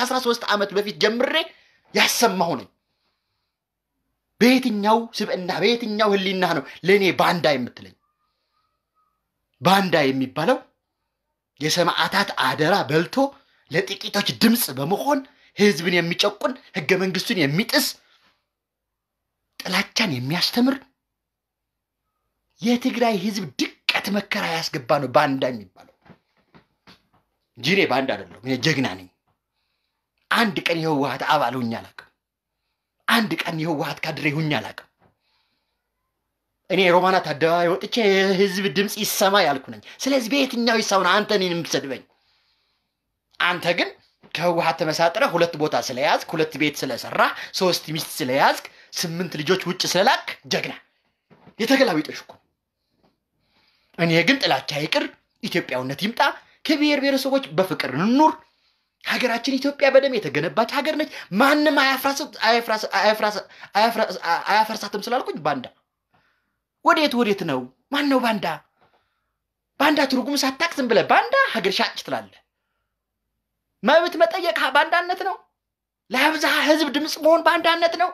ከአስራ ሶስት ዓመት በፊት ጀምሬ ያሰማሁ ነኝ። በየትኛው ስብዕና በየትኛው ህሊና ነው ለእኔ ባንዳ የምትለኝ? ባንዳ የሚባለው የሰማዕታት አደራ በልቶ ለጥቂቶች ድምፅ በመሆን ህዝብን የሚጨቁን ህገ መንግስቱን የሚጥስ ጥላቻን የሚያስተምር የትግራይ ህዝብ ድቀት መከራ ያስገባ ነው ባንዳ የሚባለው እንጂ እኔ ባንዳ አይደለሁም። እኔ ጀግና ነኝ። አንድ ቀን የህወሀት አባል ሁኝ አላውቅም። አንድ ቀን የህወሀት ካድሬ ሁኜ አላውቅም። እኔ ሮማናት አደባባይ ወጥቼ የህዝብ ድምፅ ይሰማ ያልኩ ነኝ። ስለዚህ በየትኛው ይሳውን አንተ እኔን የምትሰድበኝ? አንተ ግን ከህወሀት ተመሳጥረ ሁለት ቦታ ስለያዝክ፣ ሁለት ቤት ስለሰራ፣ ሶስት ሚስት ስለያዝክ፣ ስምንት ልጆች ውጭ ስለላክ ጀግና የተገላቢጦሽ እኮ እኔ ግን ጥላቻ ይቅር፣ ኢትዮጵያውነት ይምጣ፣ ከብሔር ብሔረሰቦች በፍቅር እንኑር። ሀገራችን ኢትዮጵያ በደም የተገነባች ሀገር ነች። ማንም አያፈርሳትም ስላልኩኝ ባንዳ ወዴት ወዴት ነው? ማን ነው ባንዳ? ባንዳ ትርጉም ሳታቅ ዝም ብለህ ባንዳ ሀገር ሻጭ ትላለህ። መብት መጠየቅ ባንዳነት ነው። ለአብዛሃ ህዝብ ድምፅ መሆን ባንዳነት ነው።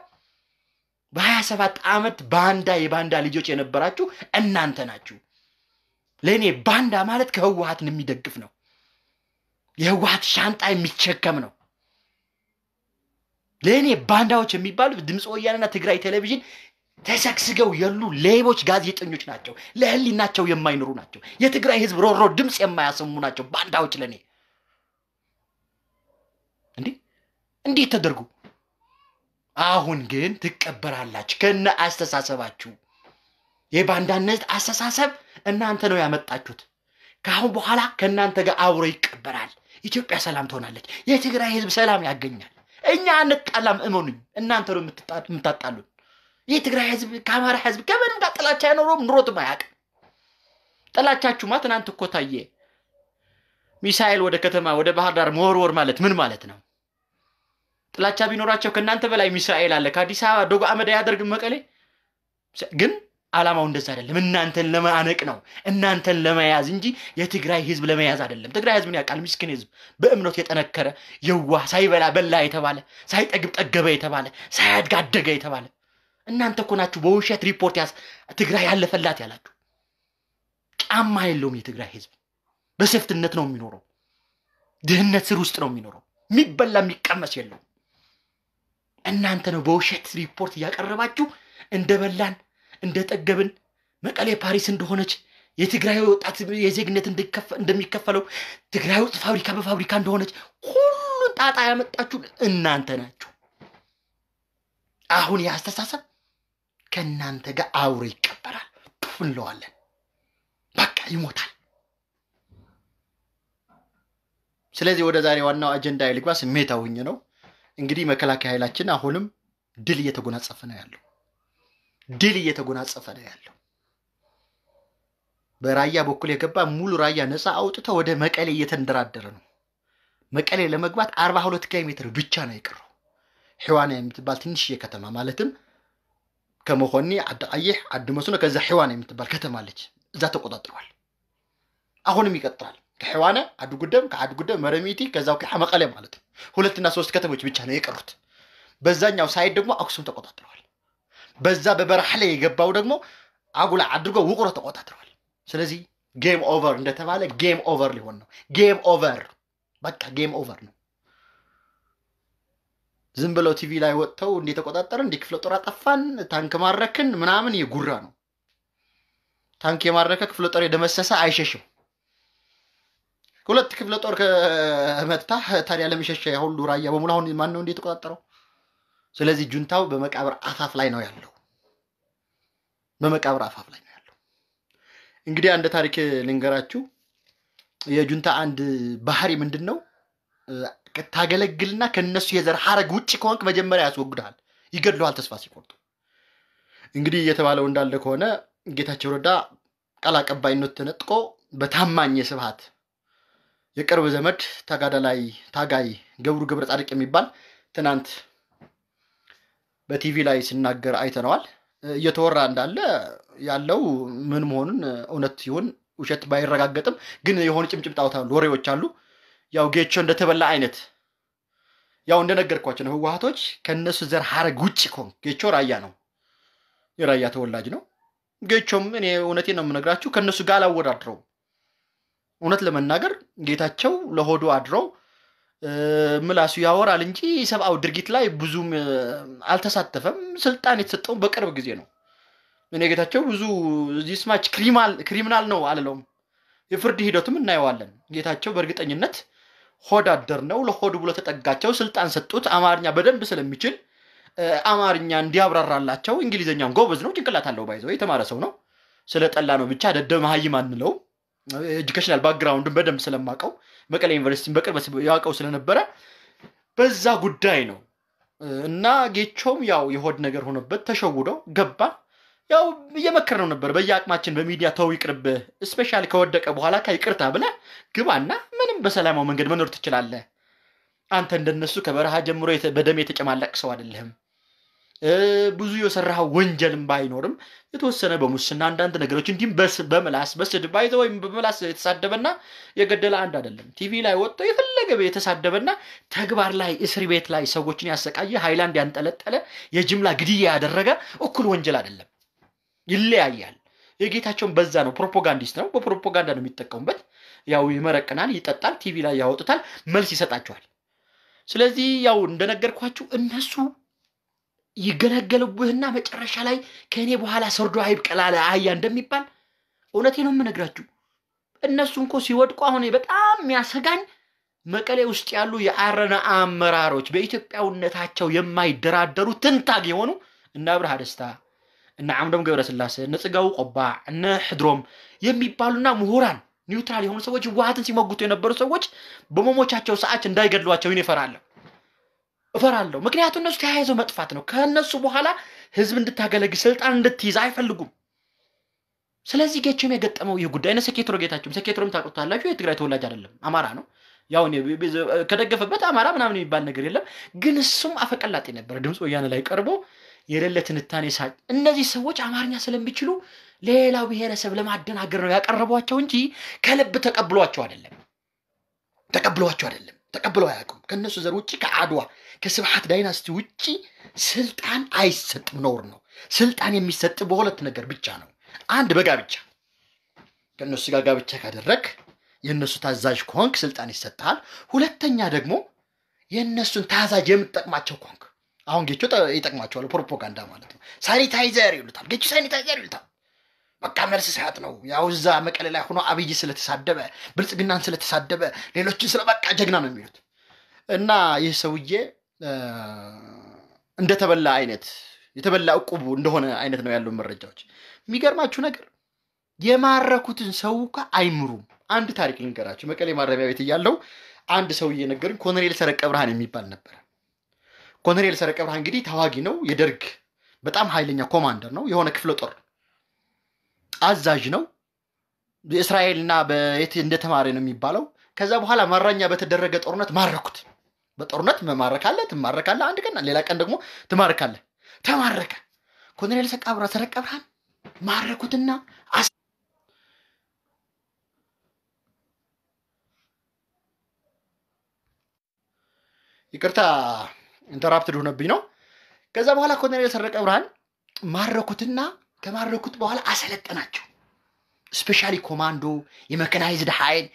በሀያ ሰባት ዓመት ባንዳ የባንዳ ልጆች የነበራችሁ እናንተ ናችሁ። ለእኔ ባንዳ ማለት ከህወሀትን የሚደግፍ ነው። የህወሀት ሻንጣ የሚቸከም ነው። ለእኔ ባንዳዎች የሚባሉት ድምፅ ወያኔና ትግራይ ቴሌቪዥን ተሰግስገው የሉ ሌቦች ጋዜጠኞች ናቸው። ለህሊናቸው የማይኖሩ ናቸው። የትግራይ ህዝብ ሮሮ ድምፅ የማያሰሙ ናቸው ባንዳዎች ለእኔ እንዴ እንዴት ተደርጉ። አሁን ግን ትቀበራላችሁ ከነ አስተሳሰባችሁ። የባንዳነት አስተሳሰብ እናንተ ነው ያመጣችሁት። ከአሁን በኋላ ከእናንተ ጋር አብሮ ይቀበራል። ኢትዮጵያ ሰላም ትሆናለች። የትግራይ ህዝብ ሰላም ያገኛል። እኛ አንጣላም። እመኑኝ፣ እናንተ ነው የምታጣሉን። የትግራይ ህዝብ ከአማራ ህዝብ ከምንም ጋር ጥላቻ አይኖረውም፣ ኑሮትም አያውቅም። ጥላቻችሁማ ትናንት እኮ ታየ። ሚሳኤል ወደ ከተማ ወደ ባህር ዳር መወርወር ማለት ምን ማለት ነው? ጥላቻ ቢኖራቸው ከእናንተ በላይ ሚሳኤል አለ። ከአዲስ አበባ ዶጎ አመዳ ያደርግ መቀሌ ግን አላማው እንደዛ አይደለም። እናንተን ለማነቅ ነው፣ እናንተን ለመያዝ እንጂ የትግራይ ህዝብ ለመያዝ አይደለም። ትግራይ ህዝብን ያውቃል። ምስኪን ህዝብ በእምነቱ የጠነከረ የዋ ሳይበላ በላ የተባለ ሳይጠግብ ጠገበ የተባለ ሳያድግ አደገ የተባለ እናንተ እኮ ናችሁ በውሸት ሪፖርት ያዝ ትግራይ ያለፈላት ያላችሁ። ጫማ የለውም የትግራይ ህዝብ። በሰፍትነት ነው የሚኖረው። ድህነት ስር ውስጥ ነው የሚኖረው። የሚበላ የሚቀመስ የለውም። እናንተ ነው በውሸት ሪፖርት እያቀረባችሁ እንደበላን እንደጠገብን መቀሌ ፓሪስ እንደሆነች የትግራይ ወጣት የዜግነት እንደሚከፈለው ትግራይ ውስጥ ፋብሪካ በፋብሪካ እንደሆነች ሁሉን ጣጣ ያመጣችሁ እናንተ ናችሁ። አሁን የአስተሳሰብ ከእናንተ ጋር አብሮ ይቀበራል። ፑፍ እንለዋለን። በቃ ይሞታል። ስለዚህ ወደ ዛሬ ዋናው አጀንዳ ልግባ። ስሜታዊኝ ነው። እንግዲህ መከላከያ ኃይላችን አሁንም ድል እየተጎናጸፈ ነው ያለው። ድል እየተጎናጸፈ ነው ያለው። በራያ በኩል የገባ ሙሉ ራያ ነፃ አውጥተ ወደ መቀሌ እየተንደራደረ ነው። መቀሌ ለመግባት አርባ ሁለት ኪሎ ሜትር ብቻ ነው የቀረው። ሕዋና የምትባል ትንሽዬ ከተማ ማለትም ከመኾኒ አዳቀይሕ አድመሱነ ከዛ ሔዋና የምትባል ከተማ አለች። እዛ ተቆጣጥሯል አሁንም ይቀጥላል። ከሔዋና አድጉደም፣ ከአድጉደም መረሚቲ፣ ከዛው መቀሌ ማለት ነው። ሁለትና ሶስት ከተሞች ብቻ ነው የቀሩት። በዛኛው ሳይድ ደግሞ አክሱም ተቆጣጥረዋል። በዛ በበረሃ ላይ የገባው ደግሞ አጉላ አድርጎ ውቁሮ ተቆጣጥረዋል። ስለዚህ ጌም ኦቨር እንደተባለ ጌም ኦቨር ሊሆን ነው። ጌም ኦቨር በቃ ጌም ኦቨር ነው። ዝም ብለው ቲቪ ላይ ወጥተው እንዲተቆጣጠርን እንዲ ክፍለ ጦር አጠፋን፣ ታንክ ማረክን ምናምን የጉራ ነው። ታንክ የማረከ ክፍለ ጦር የደመሰሰ አይሸሽም። ሁለት ክፍለ ጦር ከመታ ታዲያ ለመሸሻ ሁሉ ራያ በሙሉ አሁን ማን ነው እንዲህ የተቆጣጠረው? ስለዚህ ጁንታው በመቃብር አፋፍ ላይ ነው ያለው። በመቃብር አፋፍ ላይ ነው ያለው። እንግዲህ አንድ ታሪክ ልንገራችሁ። የጁንታ አንድ ባህሪ ምንድን ነው? ታገለግልና ከነሱ የዘር ሀረግ ውጭ ከሆንክ መጀመሪያ ያስወግድሃል፣ ይገድለዋል ተስፋ ሲቆርጡ። እንግዲህ እየተባለው እንዳለ ከሆነ ጌታቸው ረዳ ቃል አቀባይነት ተነጥቆ በታማኝ የስብሃት የቅርብ ዘመድ ተጋዳላይ ታጋይ ገብሩ ገብረ ጻድቅ የሚባል ትናንት በቲቪ ላይ ሲናገር አይተነዋል። እየተወራ እንዳለ ያለው ምን መሆኑን እውነት ይሁን ውሸት ባይረጋገጥም ግን የሆኑ ጭምጭምጣውታ ወሬዎች አሉ። ያው ጌቾ እንደተበላ አይነት ያው እንደነገርኳቸው ነው። ህወሀቶች ከእነሱ ዘር ሀረግ ውጭ ኮን ጌቾ ራያ ነው፣ የራያ ተወላጅ ነው። ጌቾም እኔ እውነቴ ነው የምነግራችሁ ከእነሱ ጋር አላወዳድረው። እውነት ለመናገር ጌታቸው ለሆዶ አድረው ምላሱ ያወራል እንጂ ሰብአዊ ድርጊት ላይ ብዙም አልተሳተፈም። ስልጣን የተሰጠው በቅርብ ጊዜ ነው። እኔ ጌታቸው ብዙ ስማች ክሪሚናል ነው አልለውም። የፍርድ ሂደቱም እናየዋለን። ጌታቸው በእርግጠኝነት ሆድ አደር ነው። ለሆዱ ብሎ ተጠጋቸው፣ ስልጣን ሰጡት። አማርኛ በደንብ ስለሚችል አማርኛ እንዲያብራራላቸው፣ እንግሊዝኛም ጎበዝ ነው፣ ጭንቅላት አለው፣ ባይዘው የተማረ ሰው ነው። ስለጠላ ነው ብቻ ደደብ መሀይም አንለው። ኤጁኬሽናል ባክግራውንድን በደንብ ስለማውቀው መቀለ ዩኒቨርሲቲ በቅርብ ያውቀው ስለነበረ በዛ ጉዳይ ነው እና ጌቾም ያው የሆድ ነገር ሆኖበት ተሸውዶ ገባ። ያው እየመከር ነው ነበር በየአቅማችን በሚዲያ ተው ይቅርብህ፣ ስፔሻል ከወደቀ በኋላ ከይቅርታ ብለ ግባና ምንም በሰላማዊ መንገድ መኖር ትችላለህ። አንተ እንደነሱ ከበረሃ ጀምሮ በደም የተጨማለቅ ሰው አይደለህም። ብዙ የሰራ ወንጀልም ባይኖርም የተወሰነ በሙስና አንዳንድ ነገሮች እንዲሁም በምላስ በስድብ ባይዘ ወይም በምላስ የተሳደበና የገደለ አንድ አይደለም። ቲቪ ላይ ወጥቶ የፈለገ የተሳደበና ተግባር ላይ እስር ቤት ላይ ሰዎችን ያሰቃየ ሃይላንድ ያንጠለጠለ የጅምላ ግድያ ያደረገ እኩል ወንጀል አይደለም፣ ይለያያል። የጌታቸውን በዛ ነው። ፕሮፓጋንዲስት ነው። በፕሮፓጋንዳ ነው የሚጠቀሙበት። ያው ይመረቅናል፣ ይጠጣል፣ ቲቪ ላይ ያወጡታል፣ መልስ ይሰጣቸዋል። ስለዚህ ያው እንደነገርኳችሁ እነሱ ይገለገልብህና መጨረሻ ላይ ከእኔ በኋላ ሰርዶ አይብቀላለ አህያ እንደሚባል እውነቴ ነው የምነግራችሁ። እነሱ እንኮ ሲወድቁ አሁን በጣም የሚያሰጋኝ መቀሌ ውስጥ ያሉ የአረና አመራሮች በኢትዮጵያውነታቸው የማይደራደሩ ትንታግ የሆኑ እነ አብርሃ ደስታ፣ እነ አምዶም ገብረስላሴ፣ እነ ጽጋቡ ቆባ፣ እነ ሕድሮም የሚባሉና ምሁራን ኒውትራል የሆኑ ሰዎች ህወሀትን ሲሞግቱ የነበሩ ሰዎች በመሞቻቸው ሰዓት እንዳይገድሏቸው ይፈራለሁ። እፈራለሁ። ምክንያቱም እነሱ ተያይዘው መጥፋት ነው። ከእነሱ በኋላ ህዝብ እንድታገለግል ስልጣን እንድትይዝ አይፈልጉም። ስለዚህ ጌቸውም የገጠመው ይህ ጉዳይ ነው። ሴኬትሮ ጌታቸውም ሴኬትሮም ታውቁታላችሁ። የትግራይ ተወላጅ አይደለም፣ አማራ ነው። ያው ከደገፈበት አማራ ምናምን የሚባል ነገር የለም። ግን እሱም አፈቀላጤ ነበረ። ድምፅ ወያነ ላይ ቀርቦ የሌለ ትንታኔ ሳ እነዚህ ሰዎች አማርኛ ስለሚችሉ ሌላው ብሔረሰብ ለማደናገር ነው ያቀረቧቸው እንጂ ከልብ ተቀብሏቸው አይደለም። ተቀብሏቸው አይደለም። ተቀብለው አያውቁም። ከእነሱ ዘር ውጭ ከአድዋ ከስብሐት ዳይናስቲ ውጪ ስልጣን አይሰጥም፣ ኖር ነው። ስልጣን የሚሰጥ በሁለት ነገር ብቻ ነው። አንድ በጋብቻ ከእነሱ ጋር ጋብቻ ካደረግ የእነሱ ታዛዥ ከሆንክ ስልጣን ይሰጥሃል። ሁለተኛ ደግሞ የእነሱን ታዛዥ የምትጠቅማቸው ከሆንክ አሁን ጌቾ ይጠቅማቸዋል። ፕሮፓጋንዳ ማለት ነው። ሳኒታይዘር ይሉታል። ጌቾ ሳኒታይዘር ይሉታል። በቃ መልስ ሰዓት ነው። ያው እዛ መቀሌ ላይ ሆኖ አብይ ስለተሳደበ ብልጽግናን ስለተሳደበ ሌሎችን ስለ በቃ ጀግና ነው የሚሉት እና ይህ ሰውዬ እንደተበላ አይነት የተበላ እቁቡ እንደሆነ አይነት ነው ያለው መረጃዎች። የሚገርማችሁ ነገር የማረኩትን ሰው አይምሩም። አንድ ታሪክ ልንገራችሁ። መቀሌ ማረሚያ ቤት እያለው አንድ ሰው እየነገሩኝ ኮሎኔል ሰረቀ ብርሃን የሚባል ነበር። ኮሎኔል ሰረቀ ብርሃን እንግዲህ ታዋጊ ነው፣ የደርግ በጣም ኃይለኛ ኮማንደር ነው፣ የሆነ ክፍለ ጦር አዛዥ ነው። እስራኤልና በየት እንደተማረ ነው የሚባለው። ከዛ በኋላ ማራኛ በተደረገ ጦርነት ማረኩት። በጦርነት መማረካለ ትማረካለ፣ አንድ ቀን ሌላ ቀን ደግሞ ትማረካለ። ተማረከ። ኮሎኔል ሰቃብራ ሰረቀ ብርሃን ማረኩትና ይቅርታ ኢንተራፕትድ ሆነብኝ ነው። ከዛ በኋላ ኮሎኔል ሰረቀ ብርሃን ማረኩትና ከማረኩት በኋላ አሰለጠናቸው። ስፔሻሊ ኮማንዶ፣ የመከናይዝድ ኃይል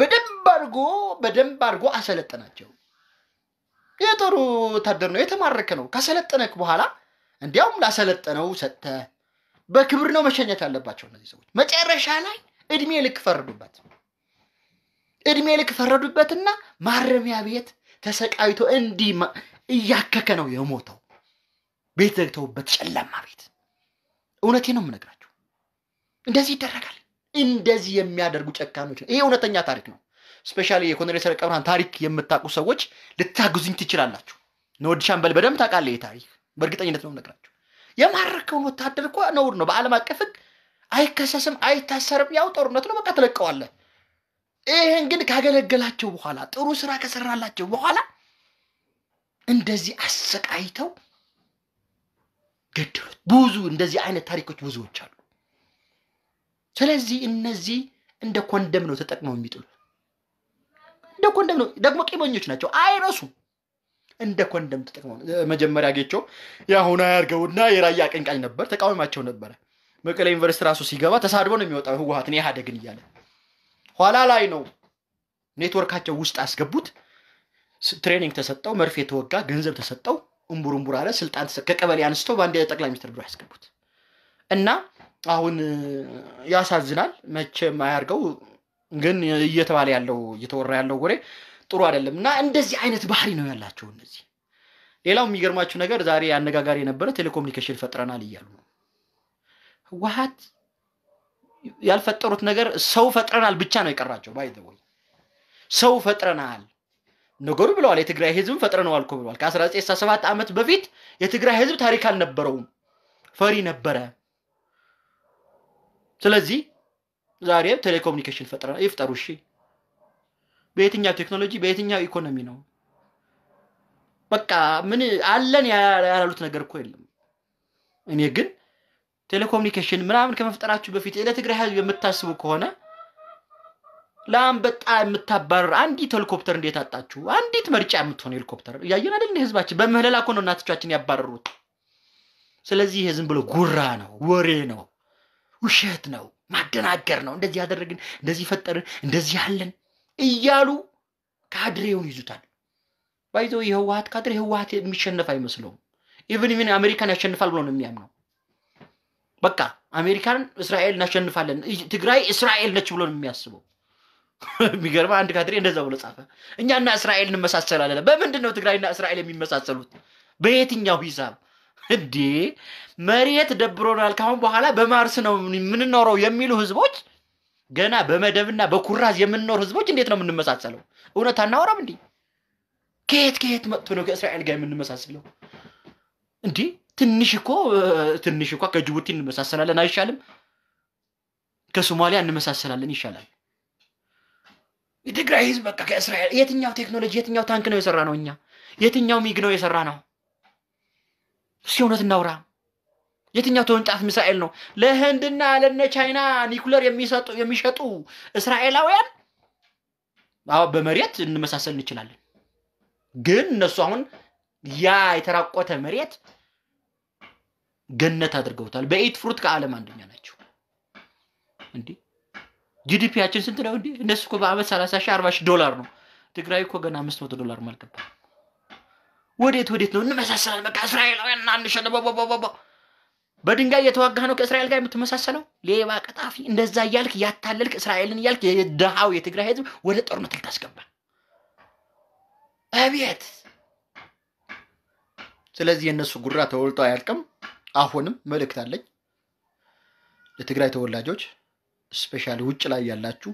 በደንብ አድርጎ በደንብ አድርጎ አሰለጠናቸው። የጦሩ ወታደር ነው፣ የተማረከ ነው። ካሰለጠነክ በኋላ እንዲያውም ላሰለጠነው ሰጥተ በክብር ነው መሸኘት ያለባቸው እነዚህ ሰዎች። መጨረሻ ላይ እድሜ ልክ ፈረዱበት። እድሜ ልክ ፈረዱበትና ማረሚያ ቤት ተሰቃይቶ እንዲህ እያከከ ነው የሞተው። ቤት ዘግተውበት ጨለማ ቤት። እውነቴ ነው የምነግራቸው። እንደዚህ ይደረጋል። እንደዚህ የሚያደርጉ ጨካኖች። ይሄ እውነተኛ ታሪክ ነው። ስፔሻሊ የኮሎኔል ሰረቀ ብርሃን ታሪክ የምታውቁ ሰዎች ልታግዙኝ ትችላላችሁ። ነወድ ሻምበል በደንብ ታውቃለህ። ይህ ታሪክ በእርግጠኝነት ነው ነግራችሁ። የማረከውን ወታደር እኮ ነውር ነው። በዓለም አቀፍ ሕግ አይከሰስም፣ አይታሰርም። ያው ጦርነት ነው፣ በቃ ትለቀዋለህ። ይህን ግን ካገለገላቸው በኋላ ጥሩ ስራ ከሰራላቸው በኋላ እንደዚህ አሰቃይተው ገደሉት። ብዙ እንደዚህ አይነት ታሪኮች ብዙዎች አሉ። ስለዚህ እነዚህ እንደ ኮንደም ነው ተጠቅመው የሚጥሉት። እንደ ኮንደም ነው። ደግሞ ቂመኞች ናቸው፣ አይረሱም። እንደ ኮንደም ተጠቅመው መጀመሪያ ጌቸው የአሁኑ አያርገውና የራያ አቀንቃኝ ነበር፣ ተቃዋሚማቸው ነበረ። መቀሌ ዩኒቨርሲቲ ራሱ ሲገባ ተሳድቦ ነው የሚወጣው ህወሀትን ኢህአዴግን እያለ ኋላ ላይ ነው ኔትወርካቸው ውስጥ አስገቡት። ትሬኒንግ ተሰጠው፣ መርፌ ተወጋ፣ ገንዘብ ተሰጠው፣ እምቡር አለ፣ ስልጣን ከቀበሌ አንስተው በአንድ ጠቅላይ ሚኒስትር ብሎ ያስገቡት እና አሁን ያሳዝናል። መቼም አያርገው ግን እየተባለ ያለው እየተወራ ያለው ወሬ ጥሩ አይደለም እና እንደዚህ አይነት ባህሪ ነው ያላቸው እነዚህ። ሌላው የሚገርማችሁ ነገር ዛሬ አነጋጋሪ የነበረ ቴሌኮሙኒኬሽን ፈጥረናል እያሉ ነው። ህወሀት ያልፈጠሩት ነገር ሰው ፈጥረናል ብቻ ነው የቀራቸው። ባይ ሰው ፈጥረናል ነገሩ ብለዋል። የትግራይ ህዝብም ፈጥረነዋል እኮ ብለዋል። ከ1967 ዓመት በፊት የትግራይ ህዝብ ታሪክ አልነበረውም፣ ፈሪ ነበረ። ስለዚህ ዛሬም ቴሌኮሙኒኬሽን ፈጠራ ይፍጠሩ። እሺ፣ በየትኛው ቴክኖሎጂ በየትኛው ኢኮኖሚ ነው? በቃ ምን አለን ያላሉት ነገር እኮ የለም። እኔ ግን ቴሌኮሙኒኬሽን ምናምን ከመፍጠራችሁ በፊት ለትግራይ ህዝብ የምታስቡ ከሆነ ለአንበጣ የምታባረር አንዲት ሄሊኮፕተር እንዴት አጣችሁ? አንዲት መርጫ የምትሆነ ሄሊኮፕተር እያየን አይደል? ህዝባችን በምህለላ እኮ ነው እናቶቻችን ያባረሩት። ስለዚህ ይሄ ዝም ብሎ ጉራ ነው፣ ወሬ ነው፣ ውሸት ነው። ማደናገር ነው። እንደዚህ ያደረግን፣ እንደዚህ ፈጠርን፣ እንደዚህ ያለን እያሉ ካድሬውን ይዙታል። ባይዞ የህወሀት ካድሬ ህወሀት የሚሸነፍ አይመስለውም። ኢቨን ኢቨን አሜሪካን ያሸንፋል ብሎ ነው የሚያምነው። በቃ አሜሪካን እስራኤል እናሸንፋለን፣ ትግራይ እስራኤል ነች ብሎ ነው የሚያስበው። የሚገርም አንድ ካድሬ እንደዛ ብሎ ጻፈ። እኛና እስራኤል እንመሳሰላለን። በምንድን ነው ትግራይና እስራኤል የሚመሳሰሉት? በየትኛው ሂሳብ እንዴ መሬት ደብሮናል፣ ካሁን በኋላ በማርስ ነው የምንኖረው የሚሉ ህዝቦች ገና በመደብና በኩራዝ የምንኖር ህዝቦች እንዴት ነው የምንመሳሰለው? እውነት አናወራም እንዴ? ከየት ከየት መጥቶ ነው ከእስራኤል ጋር የምንመሳሰለው? እንዲህ ትንሽ እኮ ትንሽ እኳ ከጅቡቲ እንመሳሰላለን አይሻልም? ከሶማሊያ እንመሳሰላለን ይሻላል። የትግራይ ህዝብ በቃ ከእስራኤል የትኛው ቴክኖሎጂ የትኛው ታንክ ነው የሰራ ነው? እኛ የትኛው ሚግ ነው የሰራ ነው? እስኪ እውነት እናውራ። የትኛው ተወንጫፍ ሚሳኤል ነው ለህንድና ለነ ቻይና ኒኩለር የሚሰጡ የሚሸጡ እስራኤላውያን? አዎ በመሬት እንመሳሰል እንችላለን። ግን እነሱ አሁን ያ የተራቆተ መሬት ገነት አድርገውታል። በኢት ፍሩት ከዓለም አንደኛ ናቸው። እንዲህ ጂዲፒያችን ስንት ነው? እንዲህ እነሱ እኮ በአመት 30 ሺህ 40 ሺህ ዶላር ነው። ትግራይ እኮ ገና 500 ዶላር ማልገባ ወዴት ወዴት ነው እንመሳሰላል። በቃ እስራኤላውያን እናንሸነ በድንጋይ እየተዋጋህ ነው ከእስራኤል ጋር የምትመሳሰለው ሌባ ቀጣፊ። እንደዛ እያልክ ያታለልክ እስራኤልን እያልክ የድሃው የትግራይ ህዝብ ወደ ጦርነት ልታስገባ አቤት! ስለዚህ የእነሱ ጉራ ተወልጦ አያልቅም። አሁንም መልእክት አለኝ ለትግራይ ተወላጆች ስፔሻሊ ውጭ ላይ ያላችሁ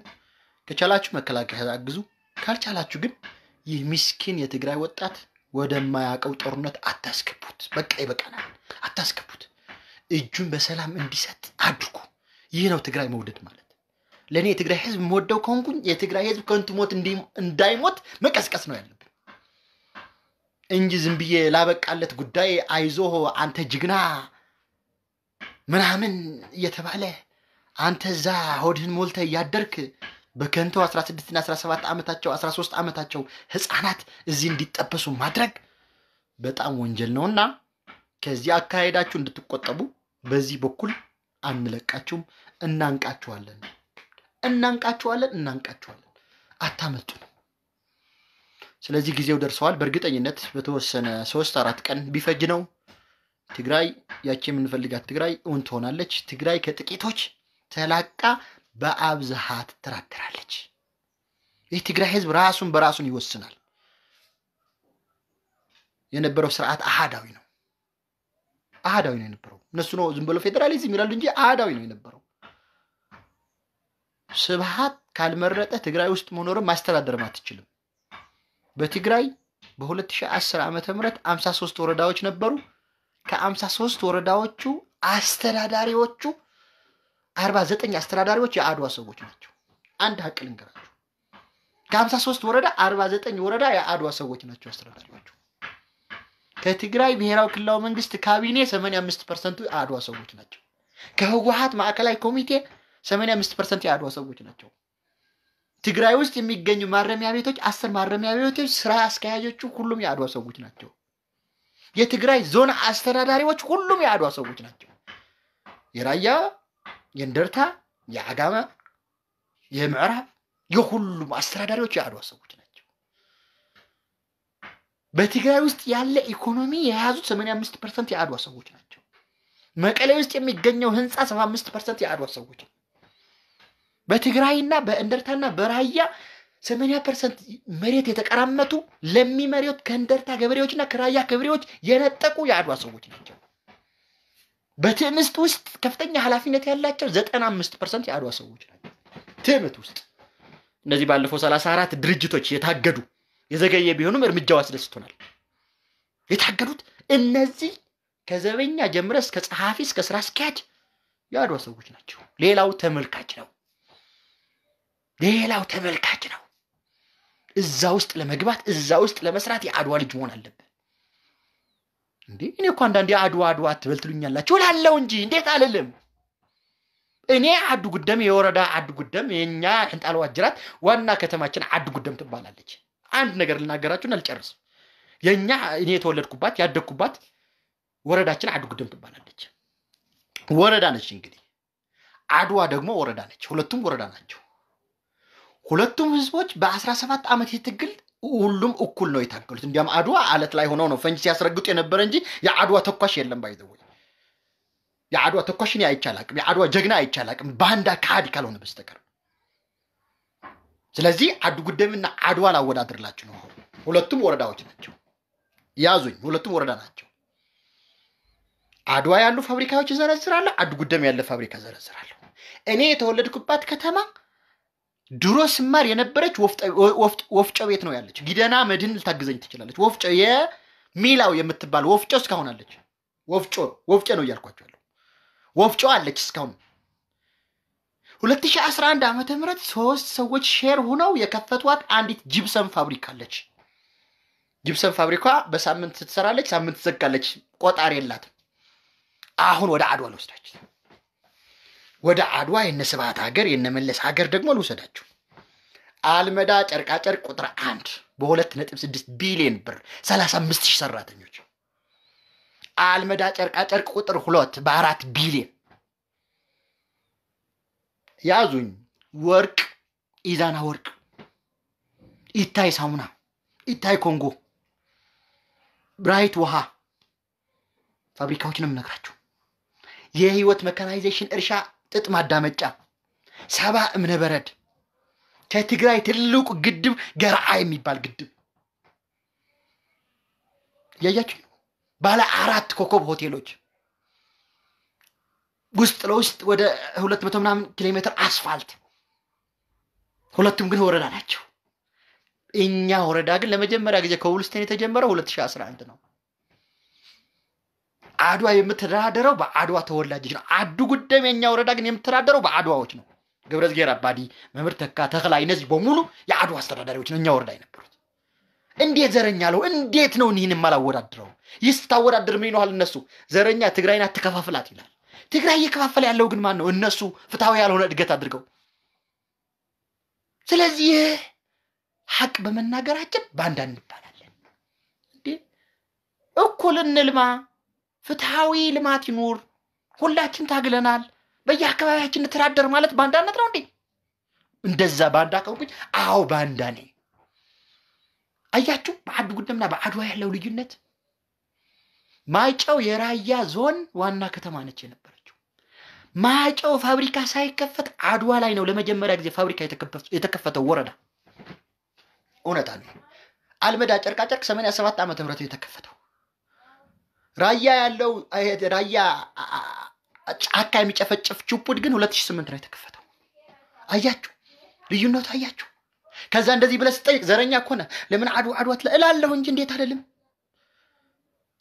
ከቻላችሁ መከላከያ አግዙ፣ ካልቻላችሁ ግን ይህ ሚስኪን የትግራይ ወጣት ወደማያውቀው ጦርነት አታስገቡት። በቃ ይበቃናል፣ አታስገቡት። እጁን በሰላም እንዲሰጥ አድርጉ። ይህ ነው ትግራይ መውደድ ማለት። ለእኔ የትግራይ ህዝብ የምወደው ከሆንኩኝ የትግራይ ህዝብ ከንቱ ሞት እንዳይሞት መቀስቀስ ነው ያለብን እንጂ ዝም ብዬ ላበቃለት ጉዳይ አይዞ አንተ ጅግና ምናምን እየተባለ አንተ እዛ ሆድህን ሞልተ እያደርክ በከንቶ 16ና 17 ዓመታቸው 13 ዓመታቸው ህፃናት እዚህ እንዲጠበሱ ማድረግ በጣም ወንጀል ነውና ከዚህ አካሄዳችሁ እንድትቆጠቡ በዚህ በኩል አንለቃችሁም። እናንቃችኋለን፣ እናንቃችኋለን፣ እናንቃችኋለን። ነው። ስለዚህ ጊዜው ደርሰዋል። በእርግጠኝነት በተወሰነ ሶስት አራት ቀን ቢፈጅ ነው ትግራይ ያቺ የምንፈልጋት ትግራይ እውን ትሆናለች። ትግራይ ከጥቂቶች ተላቃ በአብዝሃ ትተዳደራለች። ይህ ትግራይ ህዝብ ራሱን በራሱን ይወስናል። የነበረው ስርዓት አሃዳዊ ነው። አሃዳዊ ነው የነበረው። እነሱ ነው ዝም ብሎ ፌዴራሊዝም ይላሉ እንጂ አህዳዊ ነው የነበረው። ስብሃት ካልመረጠ ትግራይ ውስጥ መኖርን ማስተዳደርም አትችልም። በትግራይ በ2010 ዓ ም 53 ወረዳዎች ነበሩ። ከ53 ወረዳዎቹ አስተዳዳሪዎቹ አርባ ዘጠኝ አስተዳዳሪዎች የአድዋ ሰዎች ናቸው። አንድ ሀቅ ልንገራቸው፣ ከሀምሳ ሶስት ወረዳ አርባ ዘጠኝ ወረዳ የአድዋ ሰዎች ናቸው አስተዳዳሪዎቹ። ከትግራይ ብሔራዊ ክልላዊ መንግስት ካቢኔ ሰማንያ አምስት ፐርሰንቱ የአድዋ ሰዎች ናቸው። ከህወሀት ማዕከላዊ ኮሚቴ ሰማንያ አምስት ፐርሰንት የአድዋ ሰዎች ናቸው። ትግራይ ውስጥ የሚገኙ ማረሚያ ቤቶች አስር ማረሚያ ቤቶች ስራ አስኪያጆቹ ሁሉም የአድዋ ሰዎች ናቸው። የትግራይ ዞን አስተዳዳሪዎች ሁሉም የአድዋ ሰዎች ናቸው። የራያ የእንደርታ፣ የአጋማ፣ የምዕራብ የሁሉም አስተዳዳሪዎች የአድዋ ሰዎች ናቸው። በትግራይ ውስጥ ያለ ኢኮኖሚ የያዙት 85 ፐርሰንት የአድዋ ሰዎች ናቸው። መቀሌ ውስጥ የሚገኘው ህንፃ 75 ፐርሰንት የአድዋ ሰዎች ነው። በትግራይና በእንደርታና በራያ 80 ፐርሰንት መሬት የተቀራመቱ ለሚመሬት ከእንደርታ ገበሬዎችና ከራያ ገበሬዎች የነጠቁ የአድዋ ሰዎች ናቸው። በትዕምስት ውስጥ ከፍተኛ ኃላፊነት ያላቸው ዘጠና አምስት ፐርሰንት የአድዋ ሰዎች ናቸው። ትዕምት ውስጥ እነዚህ ባለፈው ሰላሳ አራት ድርጅቶች የታገዱ የዘገየ ቢሆኑም እርምጃው አስደስቶናል። የታገዱት እነዚህ ከዘበኛ ጀምረ እስከ ጸሐፊ እስከ ስራ አስኪያጅ የአድዋ ሰዎች ናቸው። ሌላው ተመልካች ነው። ሌላው ተመልካች ነው። እዛ ውስጥ ለመግባት እዛ ውስጥ ለመስራት የአድዋ ልጅ መሆን አለብን። እንዴ እኔ እኮ አንዳንዴ አድዋ አድዋ አትበል ትሉኛላችሁ እላለሁ እንጂ እንዴት አልልም። እኔ አዱ ጉደም የወረዳ አዱ ጉደም የኛ ሕንጣል ዋጅራት ዋና ከተማችን አዱ ጉደም ትባላለች። አንድ ነገር ልናገራችሁና ልጨርስ። የእኛ እኔ የተወለድኩባት ያደግኩባት ወረዳችን አዱ ጉደም ትባላለች። ወረዳ ነች እንግዲህ አድዋ ደግሞ ወረዳ ነች። ሁለቱም ወረዳ ናቸው። ሁለቱም ህዝቦች በ17 ዓመት የትግል ሁሉም እኩል ነው የታገሉት። እንዲያም አድዋ አለት ላይ ሆነው ነው ፈንጂ ሲያስረግጡ የነበረ እንጂ የአድዋ ተኳሽ የለም ባይዘወ የአድዋ ተኳሽ እኔ የአድዋ ጀግና አይቻላቅም፣ ባንዳ ካልሆነ በስተቀር። ስለዚህ ጉደምና አድዋ ላወዳድርላችሁ ነው። ሁለቱም ወረዳዎች ናቸው። ያዙኝ፣ ሁለቱም ወረዳ ናቸው። አድዋ ያሉ ፋብሪካዎች አዱ ጉደም ያለ ፋብሪካ ዘረዝራለሁ። እኔ የተወለድኩባት ከተማ ድሮ ስማር የነበረች ወፍጮ ቤት ነው ያለች። ጊደና መድን ልታግዘኝ ትችላለች። ወፍጮ የሚላው የምትባል ወፍጮ እስካሁን አለች። ወፍጮ ወፍጮ ነው እያልኳቸዋለሁ። ወፍጮ አለች እስካሁን 2011 ዓ ም ሶስት ሰዎች ሼር ሆነው የከፈቷት አንዲት ጅብሰም ፋብሪካ አለች። ጅብሰም ፋብሪካ በሳምንት ትሰራለች፣ ሳምንት ትዘጋለች። ቆጣሪ የላትም። አሁን ወደ አድዋ ልወስዳችሁ ወደ አድዋ የነስብሐት ሀገር የነመለስ ሀገር ደግሞ ልውሰዳችሁ። አልመዳ ጨርቃጨርቅ ቁጥር አንድ በሁለት ነጥብ ስድስት ቢሊዮን ብር አምስት ሺህ ሰራተኞች። አልመዳ ጨርቃጨርቅ ቁጥር ሁለት በአራት ቢሊዮን ያዙኝ። ወርቅ ኢዛና ወርቅ፣ ኢታይ ሳሙና፣ ኢታይ ኮንጎ፣ ብራይት ውሃ ፋብሪካዎች ነው የምነግራችሁ። የህይወት መካናይዜሽን እርሻ ጥጥ ማዳመጫ፣ ሰባ እምነበረድ፣ ከትግራይ ትልቁ ግድብ ገርዓ የሚባል ግድብ እያያችሁ ነው። ባለ አራት ኮከብ ሆቴሎች ውስጥ ለውስጥ ወደ ሁለት መቶ ምናምን ኪሎ ሜትር አስፋልት፣ ሁለቱም ግን ወረዳ ናቸው። እኛ ወረዳ ግን ለመጀመሪያ ጊዜ ከውልስቴን የተጀመረው አንድ ነው። አድዋ የምትደራደረው በአድዋ ተወላጆች ነው። አዱ ጉደም የኛ ወረዳ ግን የምትተዳደረው በአድዋዎች ነው። ገብረዝጌር አባዲ፣ መምህር ተካ፣ ተክላ እነዚህ በሙሉ የአድዋ አስተዳዳሪዎች ነው፣ እኛ ወረዳ የነበሩት። እንዴት ዘረኛ አለው? እንዴት ነው ይህን አላወዳድረው? ይህ ስታወዳድር ምን ይለዋል? እነሱ ዘረኛ ትግራይን አትከፋፍላት ይላል። ትግራይ እየከፋፈለ ያለው ግን ማን ነው? እነሱ ፍትሐዊ ያልሆነ እድገት አድርገው። ስለዚህ ሀቅ በመናገራችን በአንዳንድ እንባላለን። እኩል እንልማ ፍትሐዊ ልማት ይኑር። ሁላችን ታግለናል። በየአካባቢያችን እንተዳደር ማለት ባንዳነት ነው እንዴ? እንደዛ ባንዳ ከሆንኩኝ አዎ ባንዳ ነኝ። አያችሁ፣ በአድ ጉደምና በአድዋ ያለው ልዩነት። ማይጨው የራያ ዞን ዋና ከተማ ነች የነበረችው። ማይጨው ፋብሪካ ሳይከፈት አድዋ ላይ ነው ለመጀመሪያ ጊዜ ፋብሪካ የተከፈተው ወረዳ። እውነት አለ። አልመዳ ጨርቃጨርቅ ሰማንያ ሰባት ዓመተ ምህረት የተከፈተው ራያ ያለው ራያ ጫካ የሚጨፈጨፍ ችፑድ ግን ሁለት ሺህ ስምንት ነው የተከፈተው። አያችሁ ልዩነቱ አያችሁ። ከዛ እንደዚህ ብለህ ስጠይቅ ዘረኛ ከሆነ ለምን አድዋ አድዋት እላለሁ እንጂ እንዴት አይደለም